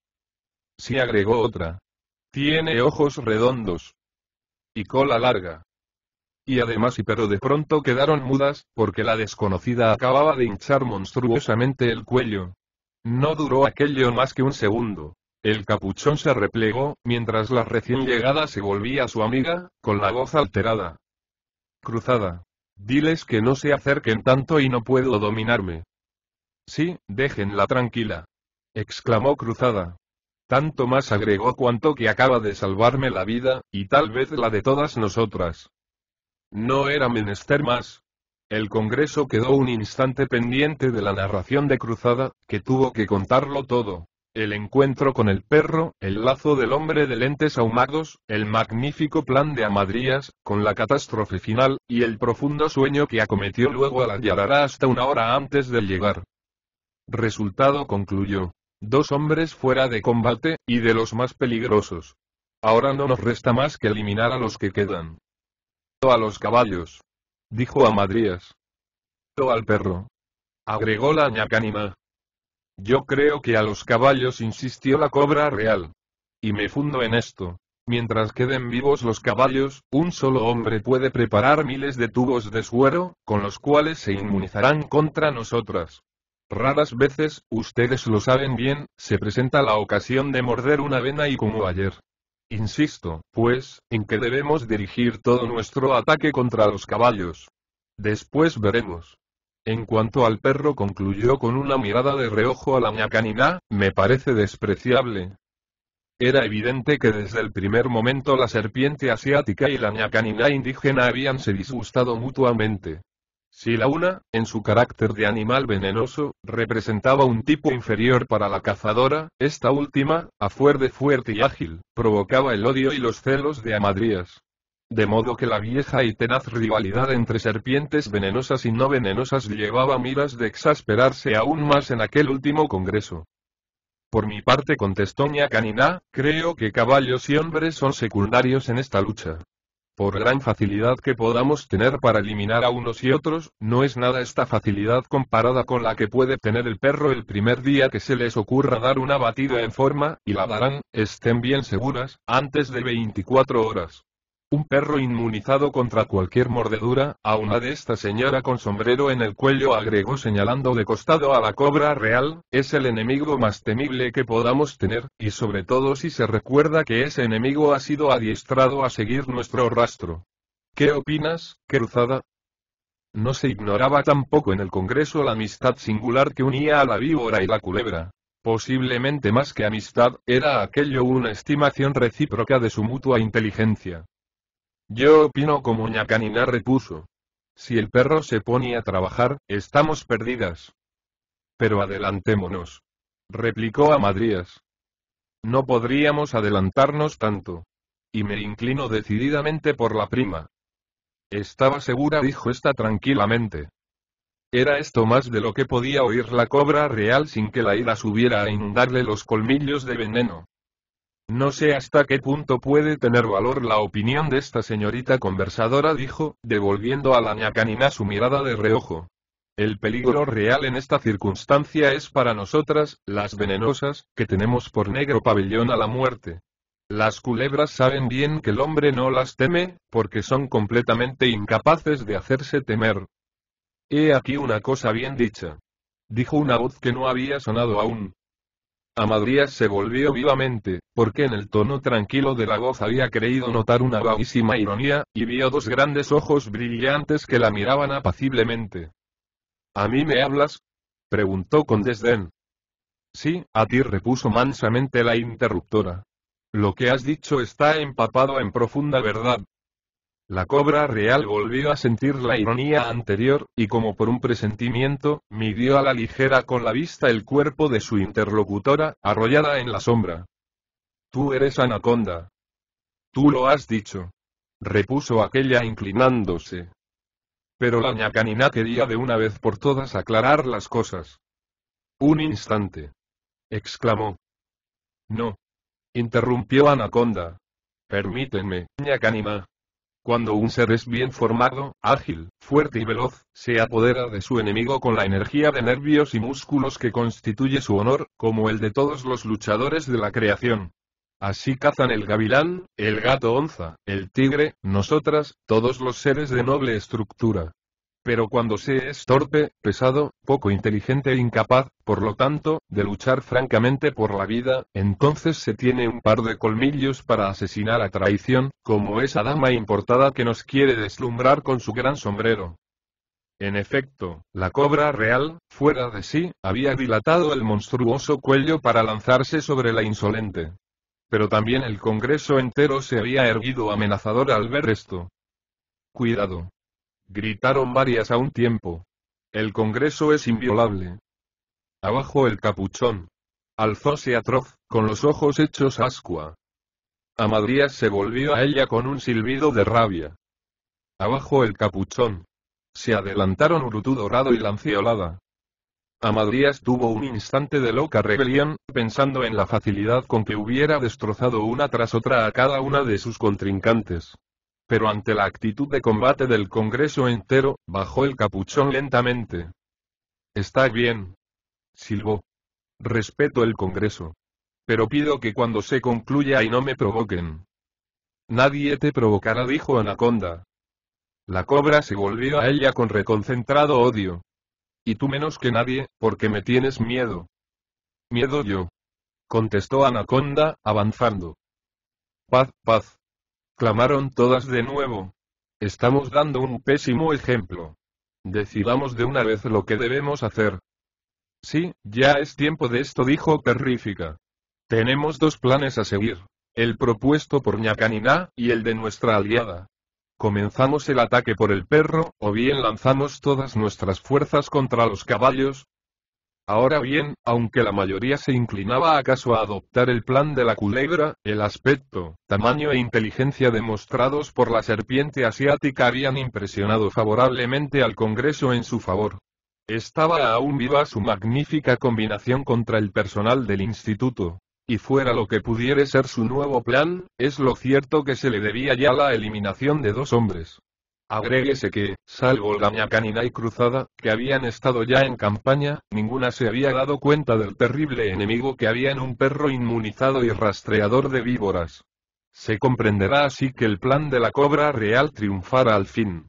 Sí agregó otra. Tiene ojos redondos. Y cola larga. Y además y pero de pronto quedaron mudas, porque la desconocida acababa de hinchar monstruosamente el cuello. No duró aquello más que un segundo. El capuchón se replegó, mientras la recién llegada se volvía a su amiga, con la voz alterada. Cruzada. Diles que no se acerquen tanto y no puedo dominarme. Sí, déjenla tranquila. exclamó Cruzada. Tanto más agregó cuanto que acaba de salvarme la vida, y tal vez la de todas nosotras. No era menester más. El Congreso quedó un instante pendiente de la narración de Cruzada, que tuvo que contarlo todo. El encuentro con el perro, el lazo del hombre de lentes ahumados, el magnífico plan de Amadrías, con la catástrofe final, y el profundo sueño que acometió luego a la Yarara hasta una hora antes de llegar. Resultado concluyó. Dos hombres fuera de combate, y de los más peligrosos. Ahora no nos resta más que eliminar a los que quedan. A los caballos. Dijo a Madrías. Al perro. Agregó la ñacánima. Yo creo que a los caballos insistió la cobra real. Y me fundo en esto. Mientras queden vivos los caballos, un solo hombre puede preparar miles de tubos de suero, con los cuales se inmunizarán contra nosotras. Raras veces, ustedes lo saben bien, se presenta la ocasión de morder una vena y como ayer. Insisto, pues, en que debemos dirigir todo nuestro ataque contra los caballos. Después veremos. En cuanto al perro concluyó con una mirada de reojo a la ñacanina, me parece despreciable. Era evidente que desde el primer momento la serpiente asiática y la ñacanina indígena habíanse disgustado mutuamente. Si la una, en su carácter de animal venenoso, representaba un tipo inferior para la cazadora, esta última, a fuer de fuerte y ágil, provocaba el odio y los celos de Amadrías. De modo que la vieja y tenaz rivalidad entre serpientes venenosas y no venenosas llevaba miras de exasperarse aún más en aquel último congreso. Por mi parte contestó canina: creo que caballos y hombres son secundarios en esta lucha. Por gran facilidad que podamos tener para eliminar a unos y otros, no es nada esta facilidad comparada con la que puede tener el perro el primer día que se les ocurra dar una batida en forma, y la darán, estén bien seguras, antes de 24 horas. Un perro inmunizado contra cualquier mordedura, a una de esta señora con sombrero en el cuello agregó señalando de costado a la cobra real, es el enemigo más temible que podamos tener, y sobre todo si se recuerda que ese enemigo ha sido adiestrado a seguir nuestro rastro. ¿Qué opinas, cruzada? No se ignoraba tampoco en el Congreso la amistad singular que unía a la víbora y la culebra. Posiblemente más que amistad, era aquello una estimación recíproca de su mutua inteligencia. Yo opino como Ñacanina repuso. Si el perro se pone a trabajar, estamos perdidas. Pero adelantémonos. Replicó Amadrías. No podríamos adelantarnos tanto. Y me inclino decididamente por la prima. Estaba segura, dijo esta tranquilamente. Era esto más de lo que podía oír la cobra real sin que la ira subiera a inundarle los colmillos de veneno. No sé hasta qué punto puede tener valor la opinión de esta señorita conversadora, dijo, devolviendo a la ñacanina su mirada de reojo. El peligro real en esta circunstancia es para nosotras, las venenosas, que tenemos por negro pabellón a la muerte. Las culebras saben bien que el hombre no las teme, porque son completamente incapaces de hacerse temer. He aquí una cosa bien dicha. Dijo una voz que no había sonado aún, Amadrias se volvió vivamente, porque en el tono tranquilo de la voz había creído notar una vaguísima ironía, y vio dos grandes ojos brillantes que la miraban apaciblemente. ¿A mí me hablas? preguntó con desdén. Sí, a ti repuso mansamente la interruptora. Lo que has dicho está empapado en profunda verdad, la cobra real volvió a sentir la ironía anterior, y como por un presentimiento, midió a la ligera con la vista el cuerpo de su interlocutora, arrollada en la sombra. Tú eres anaconda. Tú lo has dicho. Repuso aquella inclinándose. Pero la ñacanina quería de una vez por todas aclarar las cosas. Un instante. exclamó. No. Interrumpió Anaconda. —Permíteme, ñacanima. Cuando un ser es bien formado, ágil, fuerte y veloz, se apodera de su enemigo con la energía de nervios y músculos que constituye su honor, como el de todos los luchadores de la creación. Así cazan el gavilán, el gato onza, el tigre, nosotras, todos los seres de noble estructura. Pero cuando se es torpe, pesado, poco inteligente e incapaz, por lo tanto, de luchar francamente por la vida, entonces se tiene un par de colmillos para asesinar a traición, como esa dama importada que nos quiere deslumbrar con su gran sombrero. En efecto, la cobra real, fuera de sí, había dilatado el monstruoso cuello para lanzarse sobre la insolente. Pero también el Congreso entero se había erguido amenazador al ver esto. Cuidado, Gritaron varias a un tiempo. El Congreso es inviolable. Abajo el capuchón. Alzóse atroz, con los ojos hechos ascua. Amadrías se volvió a ella con un silbido de rabia. Abajo el capuchón. Se adelantaron Urutu Dorado y Lanceolada. Amadrías tuvo un instante de loca rebelión, pensando en la facilidad con que hubiera destrozado una tras otra a cada una de sus contrincantes pero ante la actitud de combate del Congreso entero, bajó el capuchón lentamente. Está bien. Silbó. Respeto el Congreso. Pero pido que cuando se concluya y no me provoquen. Nadie te provocará, dijo Anaconda. La cobra se volvió a ella con reconcentrado odio. Y tú menos que nadie, porque me tienes miedo. Miedo yo. Contestó Anaconda, avanzando. Paz, paz clamaron todas de nuevo. Estamos dando un pésimo ejemplo. Decidamos de una vez lo que debemos hacer. Sí, ya es tiempo de esto, dijo Terrífica. Tenemos dos planes a seguir, el propuesto por Ñacaniná y el de nuestra aliada. Comenzamos el ataque por el perro, o bien lanzamos todas nuestras fuerzas contra los caballos, Ahora bien, aunque la mayoría se inclinaba acaso a adoptar el plan de la culebra, el aspecto, tamaño e inteligencia demostrados por la serpiente asiática habían impresionado favorablemente al Congreso en su favor. Estaba aún viva su magnífica combinación contra el personal del instituto. Y fuera lo que pudiere ser su nuevo plan, es lo cierto que se le debía ya la eliminación de dos hombres, Agréguese que, salvo la ñacanina y cruzada, que habían estado ya en campaña, ninguna se había dado cuenta del terrible enemigo que había en un perro inmunizado y rastreador de víboras. Se comprenderá así que el plan de la cobra real triunfara al fin.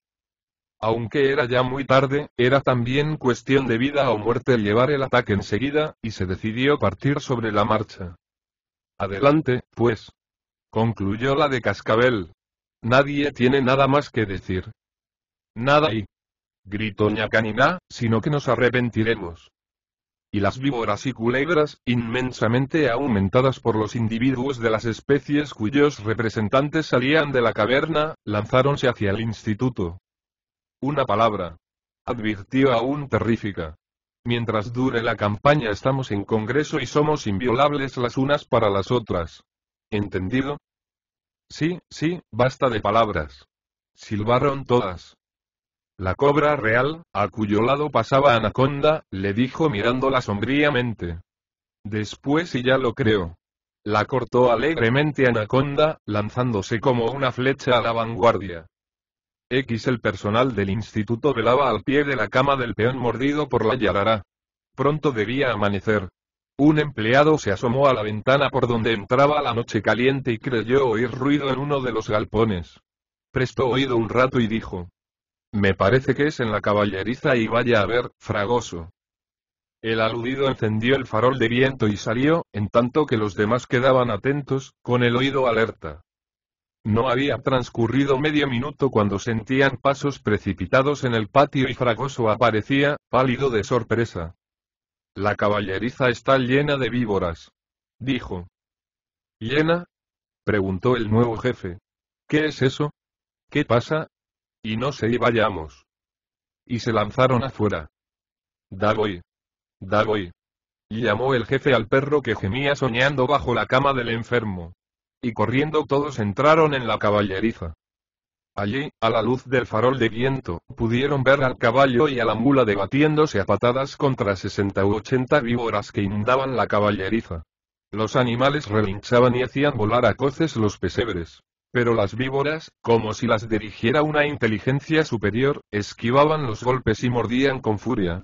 Aunque era ya muy tarde, era también cuestión de vida o muerte llevar el ataque enseguida, y se decidió partir sobre la marcha. Adelante, pues. Concluyó la de Cascabel, Nadie tiene nada más que decir. Nada y. Gritó Ñacanina, sino que nos arrepentiremos. Y las víboras y culebras, inmensamente aumentadas por los individuos de las especies cuyos representantes salían de la caverna, lanzáronse hacia el instituto. Una palabra. Advirtió aún terrífica. Mientras dure la campaña estamos en congreso y somos inviolables las unas para las otras. ¿Entendido? Sí, sí, basta de palabras. Silbaron todas. La cobra real, a cuyo lado pasaba Anaconda, le dijo mirándola sombríamente. Después y ya lo creo. La cortó alegremente Anaconda, lanzándose como una flecha a la vanguardia. X el personal del instituto velaba al pie de la cama del peón mordido por la yarará. Pronto debía amanecer. Un empleado se asomó a la ventana por donde entraba la noche caliente y creyó oír ruido en uno de los galpones. Prestó oído un rato y dijo. Me parece que es en la caballeriza y vaya a ver, Fragoso. El aludido encendió el farol de viento y salió, en tanto que los demás quedaban atentos, con el oído alerta. No había transcurrido medio minuto cuando sentían pasos precipitados en el patio y Fragoso aparecía, pálido de sorpresa. La caballeriza está llena de víboras. Dijo. ¿Llena? preguntó el nuevo jefe. ¿Qué es eso? ¿Qué pasa? Y no se vayamos. Y se lanzaron afuera. Dagoy. Dagoy. Llamó el jefe al perro que gemía soñando bajo la cama del enfermo. Y corriendo todos entraron en la caballeriza. Allí, a la luz del farol de viento, pudieron ver al caballo y a la mula debatiéndose a patadas contra 60 u 80 víboras que inundaban la caballeriza. Los animales relinchaban y hacían volar a coces los pesebres. Pero las víboras, como si las dirigiera una inteligencia superior, esquivaban los golpes y mordían con furia.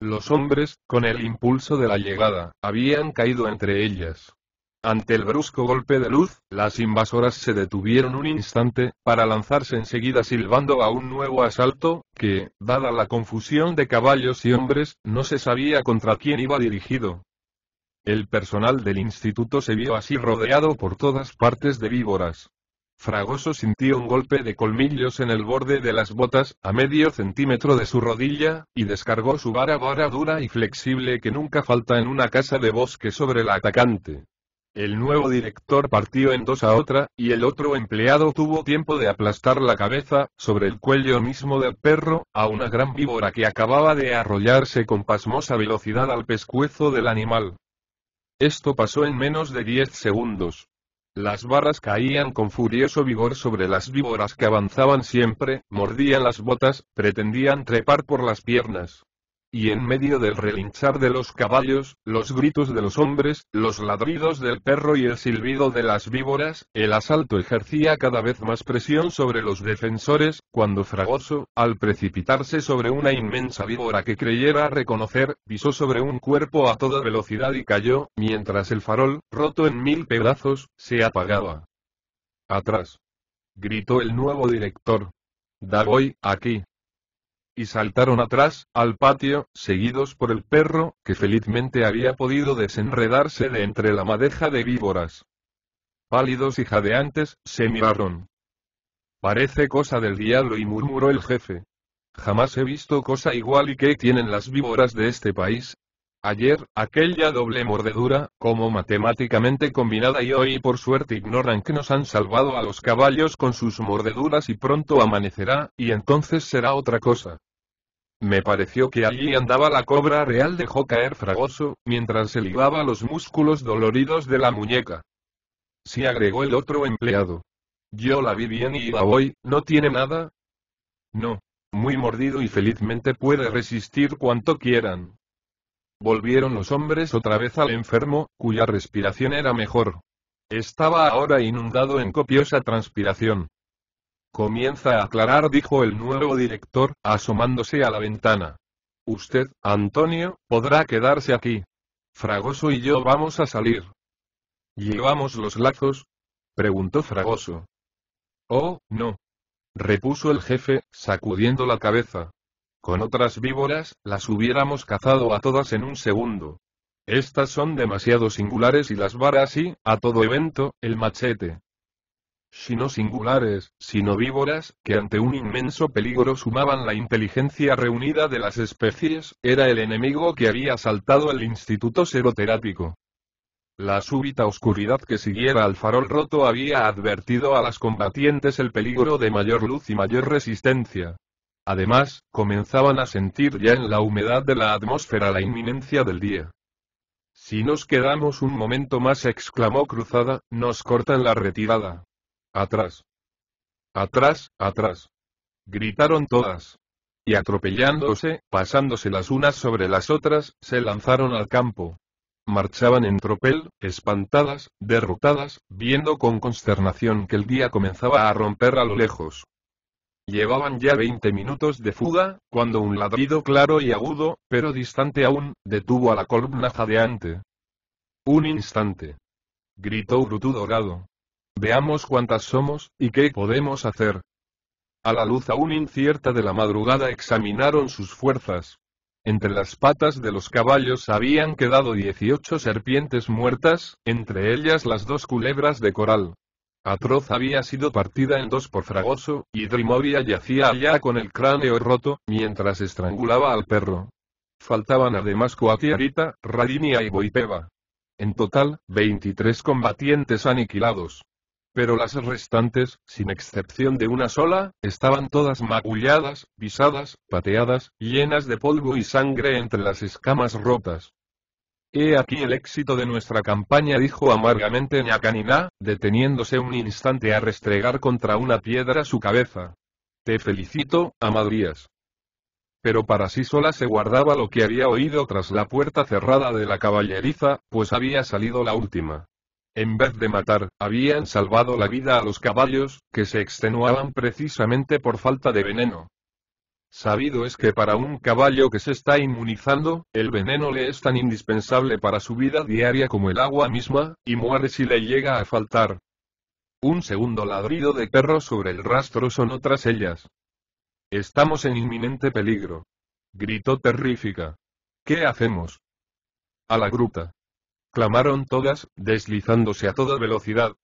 Los hombres, con el impulso de la llegada, habían caído entre ellas. Ante el brusco golpe de luz, las invasoras se detuvieron un instante, para lanzarse enseguida silbando a un nuevo asalto, que, dada la confusión de caballos y hombres, no se sabía contra quién iba dirigido. El personal del instituto se vio así rodeado por todas partes de víboras. Fragoso sintió un golpe de colmillos en el borde de las botas, a medio centímetro de su rodilla, y descargó su vara vara dura y flexible que nunca falta en una casa de bosque sobre la atacante. El nuevo director partió en dos a otra, y el otro empleado tuvo tiempo de aplastar la cabeza, sobre el cuello mismo del perro, a una gran víbora que acababa de arrollarse con pasmosa velocidad al pescuezo del animal. Esto pasó en menos de diez segundos. Las barras caían con furioso vigor sobre las víboras que avanzaban siempre, mordían las botas, pretendían trepar por las piernas y en medio del relinchar de los caballos, los gritos de los hombres, los ladridos del perro y el silbido de las víboras, el asalto ejercía cada vez más presión sobre los defensores, cuando Fragoso, al precipitarse sobre una inmensa víbora que creyera reconocer, pisó sobre un cuerpo a toda velocidad y cayó, mientras el farol, roto en mil pedazos, se apagaba. Atrás. Gritó el nuevo director. voy, aquí y saltaron atrás, al patio, seguidos por el perro, que felizmente había podido desenredarse de entre la madeja de víboras. Pálidos y jadeantes, se miraron. Parece cosa del diablo y murmuró el jefe. Jamás he visto cosa igual y que tienen las víboras de este país, Ayer, aquella doble mordedura, como matemáticamente combinada y hoy por suerte ignoran que nos han salvado a los caballos con sus mordeduras y pronto amanecerá, y entonces será otra cosa. Me pareció que allí andaba la cobra real dejó caer Fragoso, mientras se ligaba los músculos doloridos de la muñeca. Sí agregó el otro empleado. Yo la vi bien y la voy, ¿no tiene nada? No. Muy mordido y felizmente puede resistir cuanto quieran. Volvieron los hombres otra vez al enfermo, cuya respiración era mejor. Estaba ahora inundado en copiosa transpiración. Comienza a aclarar, dijo el nuevo director, asomándose a la ventana. Usted, Antonio, podrá quedarse aquí. Fragoso y yo vamos a salir. ¿Llevamos los lazos? preguntó Fragoso. Oh, no. repuso el jefe, sacudiendo la cabeza. Con otras víboras, las hubiéramos cazado a todas en un segundo. Estas son demasiado singulares y las varas y, a todo evento, el machete. Sino no singulares, sino víboras, que ante un inmenso peligro sumaban la inteligencia reunida de las especies, era el enemigo que había saltado el Instituto Seroterápico. La súbita oscuridad que siguiera al farol roto había advertido a las combatientes el peligro de mayor luz y mayor resistencia. Además, comenzaban a sentir ya en la humedad de la atmósfera la inminencia del día. Si nos quedamos un momento más, exclamó Cruzada, nos cortan la retirada. Atrás. Atrás, atrás. Gritaron todas. Y atropellándose, pasándose las unas sobre las otras, se lanzaron al campo. Marchaban en tropel, espantadas, derrotadas, viendo con consternación que el día comenzaba a romper a lo lejos. Llevaban ya veinte minutos de fuga, cuando un ladrido claro y agudo, pero distante aún, detuvo a la columna jadeante. Un instante. Gritó Brutu Dorado. Veamos cuántas somos, y qué podemos hacer. A la luz aún incierta de la madrugada examinaron sus fuerzas. Entre las patas de los caballos habían quedado 18 serpientes muertas, entre ellas las dos culebras de coral. Atroz había sido partida en dos por Fragoso, y Drimoria yacía allá con el cráneo roto, mientras estrangulaba al perro. Faltaban además Coatiarita, Radinia y Boipeva. En total, 23 combatientes aniquilados pero las restantes, sin excepción de una sola, estaban todas magulladas, pisadas, pateadas, llenas de polvo y sangre entre las escamas rotas. He aquí el éxito de nuestra campaña, dijo amargamente Nakanina, deteniéndose un instante a restregar contra una piedra su cabeza. Te felicito, Amadrías. Pero para sí sola se guardaba lo que había oído tras la puerta cerrada de la caballeriza, pues había salido la última. En vez de matar, habían salvado la vida a los caballos, que se extenuaban precisamente por falta de veneno. Sabido es que para un caballo que se está inmunizando, el veneno le es tan indispensable para su vida diaria como el agua misma, y muere si le llega a faltar. Un segundo ladrido de perro sobre el rastro son otras ellas. Estamos en inminente peligro. Gritó terrífica. ¿Qué hacemos? A la gruta clamaron todas, deslizándose a toda velocidad.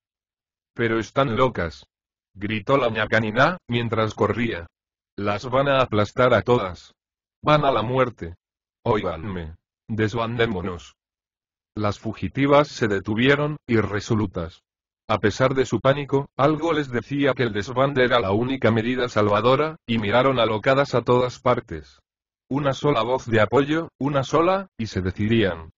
Pero están locas. Gritó la ñacanina, mientras corría. Las van a aplastar a todas. Van a la muerte. Oiganme. Desbandémonos. Las fugitivas se detuvieron, irresolutas. A pesar de su pánico, algo les decía que el desbande era la única medida salvadora, y miraron alocadas a todas partes. Una sola voz de apoyo, una sola, y se decidían.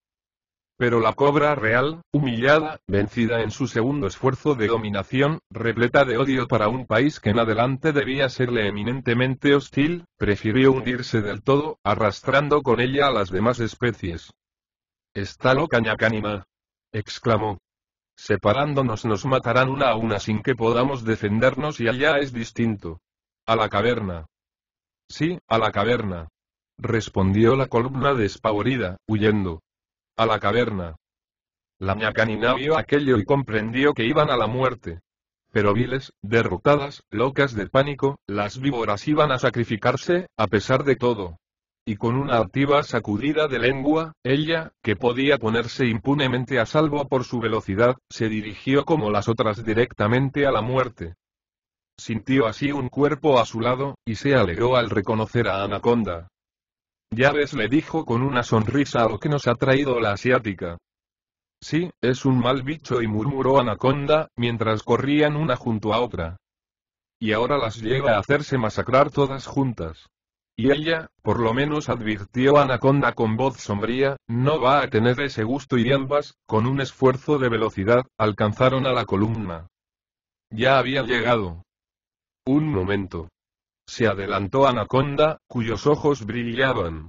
Pero la cobra real, humillada, vencida en su segundo esfuerzo de dominación, repleta de odio para un país que en adelante debía serle eminentemente hostil, prefirió hundirse del todo, arrastrando con ella a las demás especies. Está loca ñacánima. exclamó. Separándonos nos matarán una a una sin que podamos defendernos y allá es distinto. A la caverna. Sí, a la caverna. Respondió la columna despavorida, huyendo. A la caverna. La ñacanina vio aquello y comprendió que iban a la muerte. Pero viles, derrotadas, locas de pánico, las víboras iban a sacrificarse, a pesar de todo. Y con una activa sacudida de lengua, ella, que podía ponerse impunemente a salvo por su velocidad, se dirigió como las otras directamente a la muerte. Sintió así un cuerpo a su lado, y se alegró al reconocer a Anaconda. Ya ves, le dijo con una sonrisa lo que nos ha traído la asiática. Sí, es un mal bicho y murmuró Anaconda, mientras corrían una junto a otra. Y ahora las lleva a hacerse masacrar todas juntas. Y ella, por lo menos advirtió Anaconda con voz sombría, no va a tener ese gusto y ambas, con un esfuerzo de velocidad, alcanzaron a la columna. Ya había llegado. Un momento. Se adelantó Anaconda, cuyos ojos brillaban.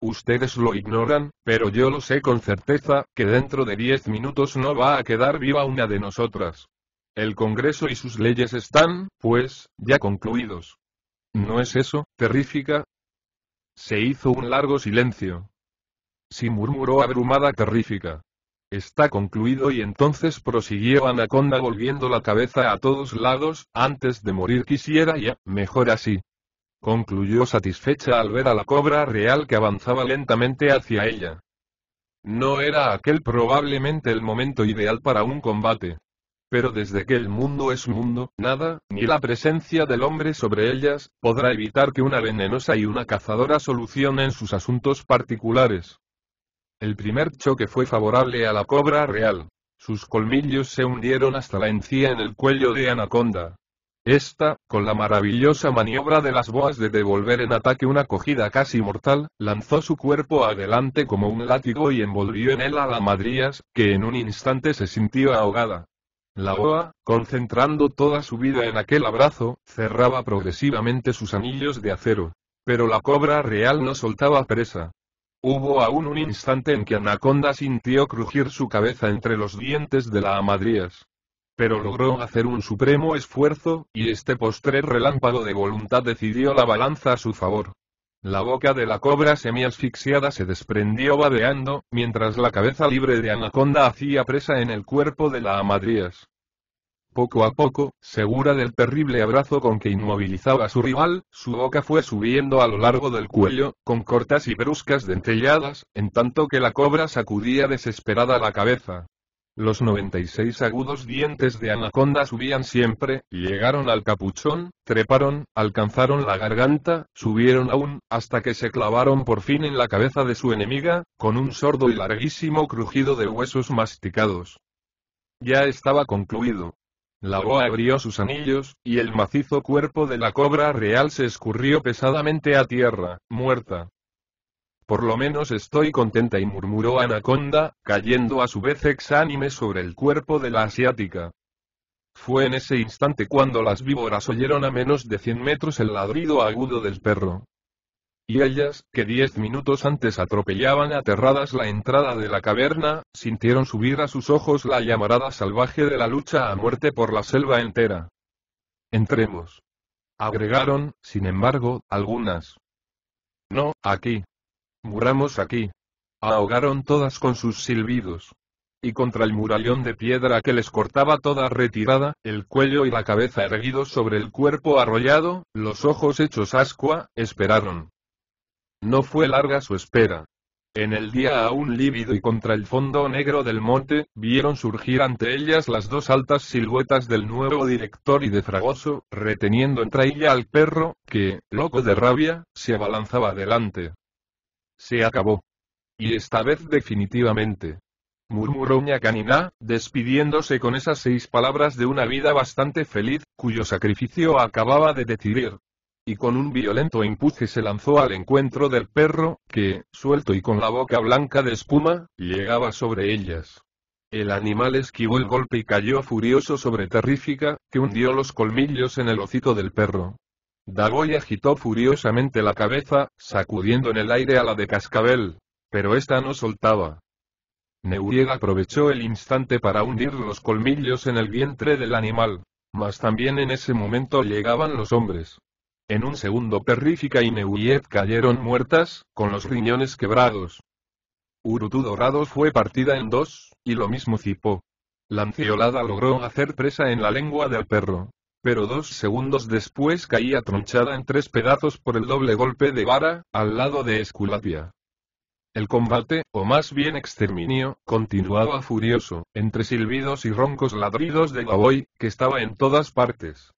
Ustedes lo ignoran, pero yo lo sé con certeza, que dentro de diez minutos no va a quedar viva una de nosotras. El Congreso y sus leyes están, pues, ya concluidos. ¿No es eso, terrífica? Se hizo un largo silencio. Si murmuró abrumada terrífica. Está concluido y entonces prosiguió Anaconda volviendo la cabeza a todos lados, antes de morir quisiera ya, mejor así. Concluyó satisfecha al ver a la cobra real que avanzaba lentamente hacia ella. No era aquel probablemente el momento ideal para un combate. Pero desde que el mundo es mundo, nada, ni la presencia del hombre sobre ellas, podrá evitar que una venenosa y una cazadora solucionen sus asuntos particulares. El primer choque fue favorable a la cobra real. Sus colmillos se hundieron hasta la encía en el cuello de Anaconda. Esta, con la maravillosa maniobra de las boas de devolver en ataque una cogida casi mortal, lanzó su cuerpo adelante como un látigo y envolvió en él a la madrías, que en un instante se sintió ahogada. La boa, concentrando toda su vida en aquel abrazo, cerraba progresivamente sus anillos de acero. Pero la cobra real no soltaba presa. Hubo aún un instante en que Anaconda sintió crujir su cabeza entre los dientes de la Amadrias. Pero logró hacer un supremo esfuerzo, y este postrer relámpago de voluntad decidió la balanza a su favor. La boca de la cobra semiasfixiada se desprendió babeando, mientras la cabeza libre de Anaconda hacía presa en el cuerpo de la Amadrias. Poco a poco, segura del terrible abrazo con que inmovilizaba a su rival, su boca fue subiendo a lo largo del cuello, con cortas y bruscas dentelladas, en tanto que la cobra sacudía desesperada la cabeza. Los 96 agudos dientes de anaconda subían siempre, llegaron al capuchón, treparon, alcanzaron la garganta, subieron aún, hasta que se clavaron por fin en la cabeza de su enemiga, con un sordo y larguísimo crujido de huesos masticados. Ya estaba concluido, la boa abrió sus anillos, y el macizo cuerpo de la cobra real se escurrió pesadamente a tierra, muerta. Por lo menos estoy contenta y murmuró Anaconda, cayendo a su vez exánime sobre el cuerpo de la asiática. Fue en ese instante cuando las víboras oyeron a menos de 100 metros el ladrido agudo del perro y ellas, que diez minutos antes atropellaban aterradas la entrada de la caverna, sintieron subir a sus ojos la llamarada salvaje de la lucha a muerte por la selva entera. Entremos. Agregaron, sin embargo, algunas. No, aquí. Muramos aquí. Ahogaron todas con sus silbidos. Y contra el murallón de piedra que les cortaba toda retirada, el cuello y la cabeza erguidos sobre el cuerpo arrollado, los ojos hechos ascua, esperaron. No fue larga su espera. En el día aún lívido y contra el fondo negro del monte, vieron surgir ante ellas las dos altas siluetas del nuevo director y de Fragoso, reteniendo entre ella al perro, que, loco de rabia, se abalanzaba adelante. Se acabó. Y esta vez definitivamente. Murmuró ña despidiéndose con esas seis palabras de una vida bastante feliz, cuyo sacrificio acababa de decidir y con un violento empuje se lanzó al encuentro del perro, que, suelto y con la boca blanca de espuma, llegaba sobre ellas. El animal esquivó el golpe y cayó furioso sobre Terrífica, que hundió los colmillos en el hocico del perro. Dagoy agitó furiosamente la cabeza, sacudiendo en el aire a la de Cascabel, pero ésta no soltaba. Neuriega aprovechó el instante para hundir los colmillos en el vientre del animal, mas también en ese momento llegaban los hombres. En un segundo perrífica y Neuyet cayeron muertas, con los riñones quebrados. Urutu Dorado fue partida en dos, y lo mismo Cipó. Lanceolada logró hacer presa en la lengua del perro. Pero dos segundos después caía tronchada en tres pedazos por el doble golpe de vara, al lado de Esculapia. El combate, o más bien exterminio, continuaba furioso, entre silbidos y roncos ladridos de Gavoy, que estaba en todas partes.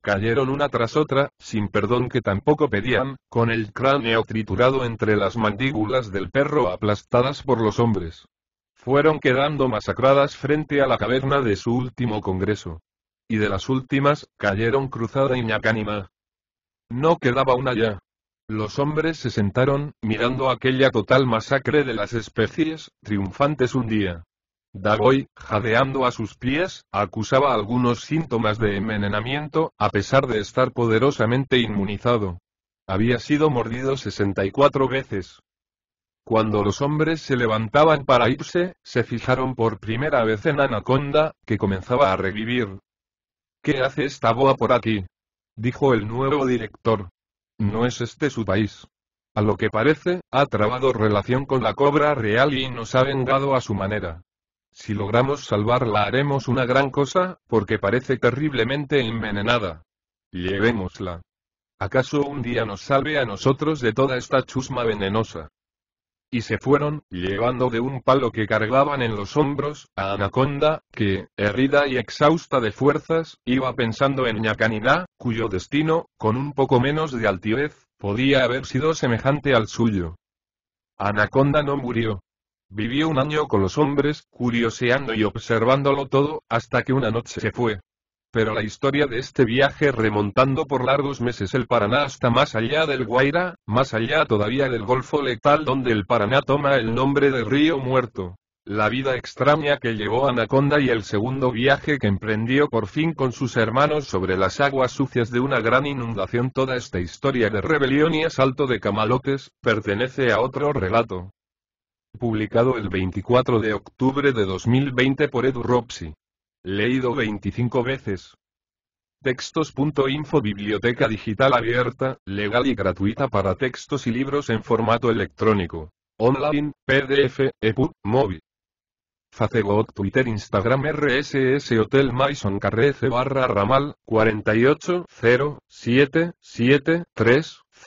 Cayeron una tras otra, sin perdón que tampoco pedían, con el cráneo triturado entre las mandíbulas del perro aplastadas por los hombres. Fueron quedando masacradas frente a la caverna de su último congreso. Y de las últimas, cayeron Cruzada y Ñacánima. No quedaba una ya. Los hombres se sentaron, mirando aquella total masacre de las especies, triunfantes un día. Dagoy, jadeando a sus pies, acusaba algunos síntomas de envenenamiento, a pesar de estar poderosamente inmunizado. Había sido mordido 64 veces. Cuando los hombres se levantaban para irse, se fijaron por primera vez en Anaconda, que comenzaba a revivir. ¿Qué hace esta boa por aquí? dijo el nuevo director. No es este su país. A lo que parece, ha trabado relación con la cobra real y nos ha vengado a su manera. Si logramos salvarla haremos una gran cosa, porque parece terriblemente envenenada. Llevémosla. ¿Acaso un día nos salve a nosotros de toda esta chusma venenosa? Y se fueron, llevando de un palo que cargaban en los hombros, a Anaconda, que, herida y exhausta de fuerzas, iba pensando en Ñacanidá, cuyo destino, con un poco menos de altivez, podía haber sido semejante al suyo. Anaconda no murió. Vivió un año con los hombres, curioseando y observándolo todo, hasta que una noche se fue. Pero la historia de este viaje remontando por largos meses el Paraná hasta más allá del Guaira, más allá todavía del Golfo Letal donde el Paraná toma el nombre de Río Muerto. La vida extraña que llevó Anaconda y el segundo viaje que emprendió por fin con sus hermanos sobre las aguas sucias de una gran inundación. Toda esta historia de rebelión y asalto de camalotes, pertenece a otro relato. Publicado el 24 de octubre de 2020 por Edu Ropsi. Leído 25 veces. Textos.info Biblioteca digital abierta, legal y gratuita para textos y libros en formato electrónico. Online, PDF, EPUB, móvil. Facebook, Twitter, Instagram, RSS Hotel Maison Carrece barra ramal 3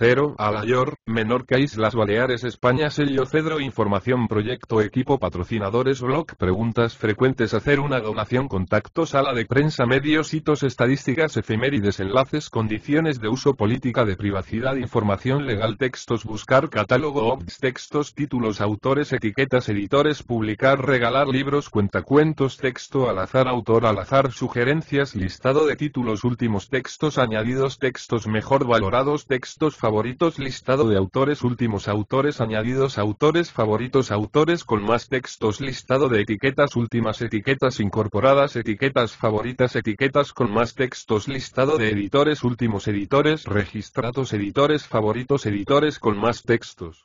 Cero, Alayor, Menorca Islas Baleares España Sello Cedro Información Proyecto Equipo Patrocinadores Blog Preguntas frecuentes Hacer una donación Contactos Sala de prensa Medios Hitos Estadísticas Efemérides Enlaces Condiciones de uso Política de privacidad Información legal Textos Buscar catálogo Obs Textos Títulos Autores Etiquetas Editores Publicar Regalar libros Cuentacuentos Texto al azar Autor al azar Sugerencias Listado de títulos Últimos textos añadidos Textos mejor valorados Textos favoritos favoritos listado de autores últimos autores añadidos autores favoritos autores con más textos listado de etiquetas últimas etiquetas incorporadas etiquetas favoritas etiquetas con más textos listado de editores últimos editores registrados editores favoritos editores con más textos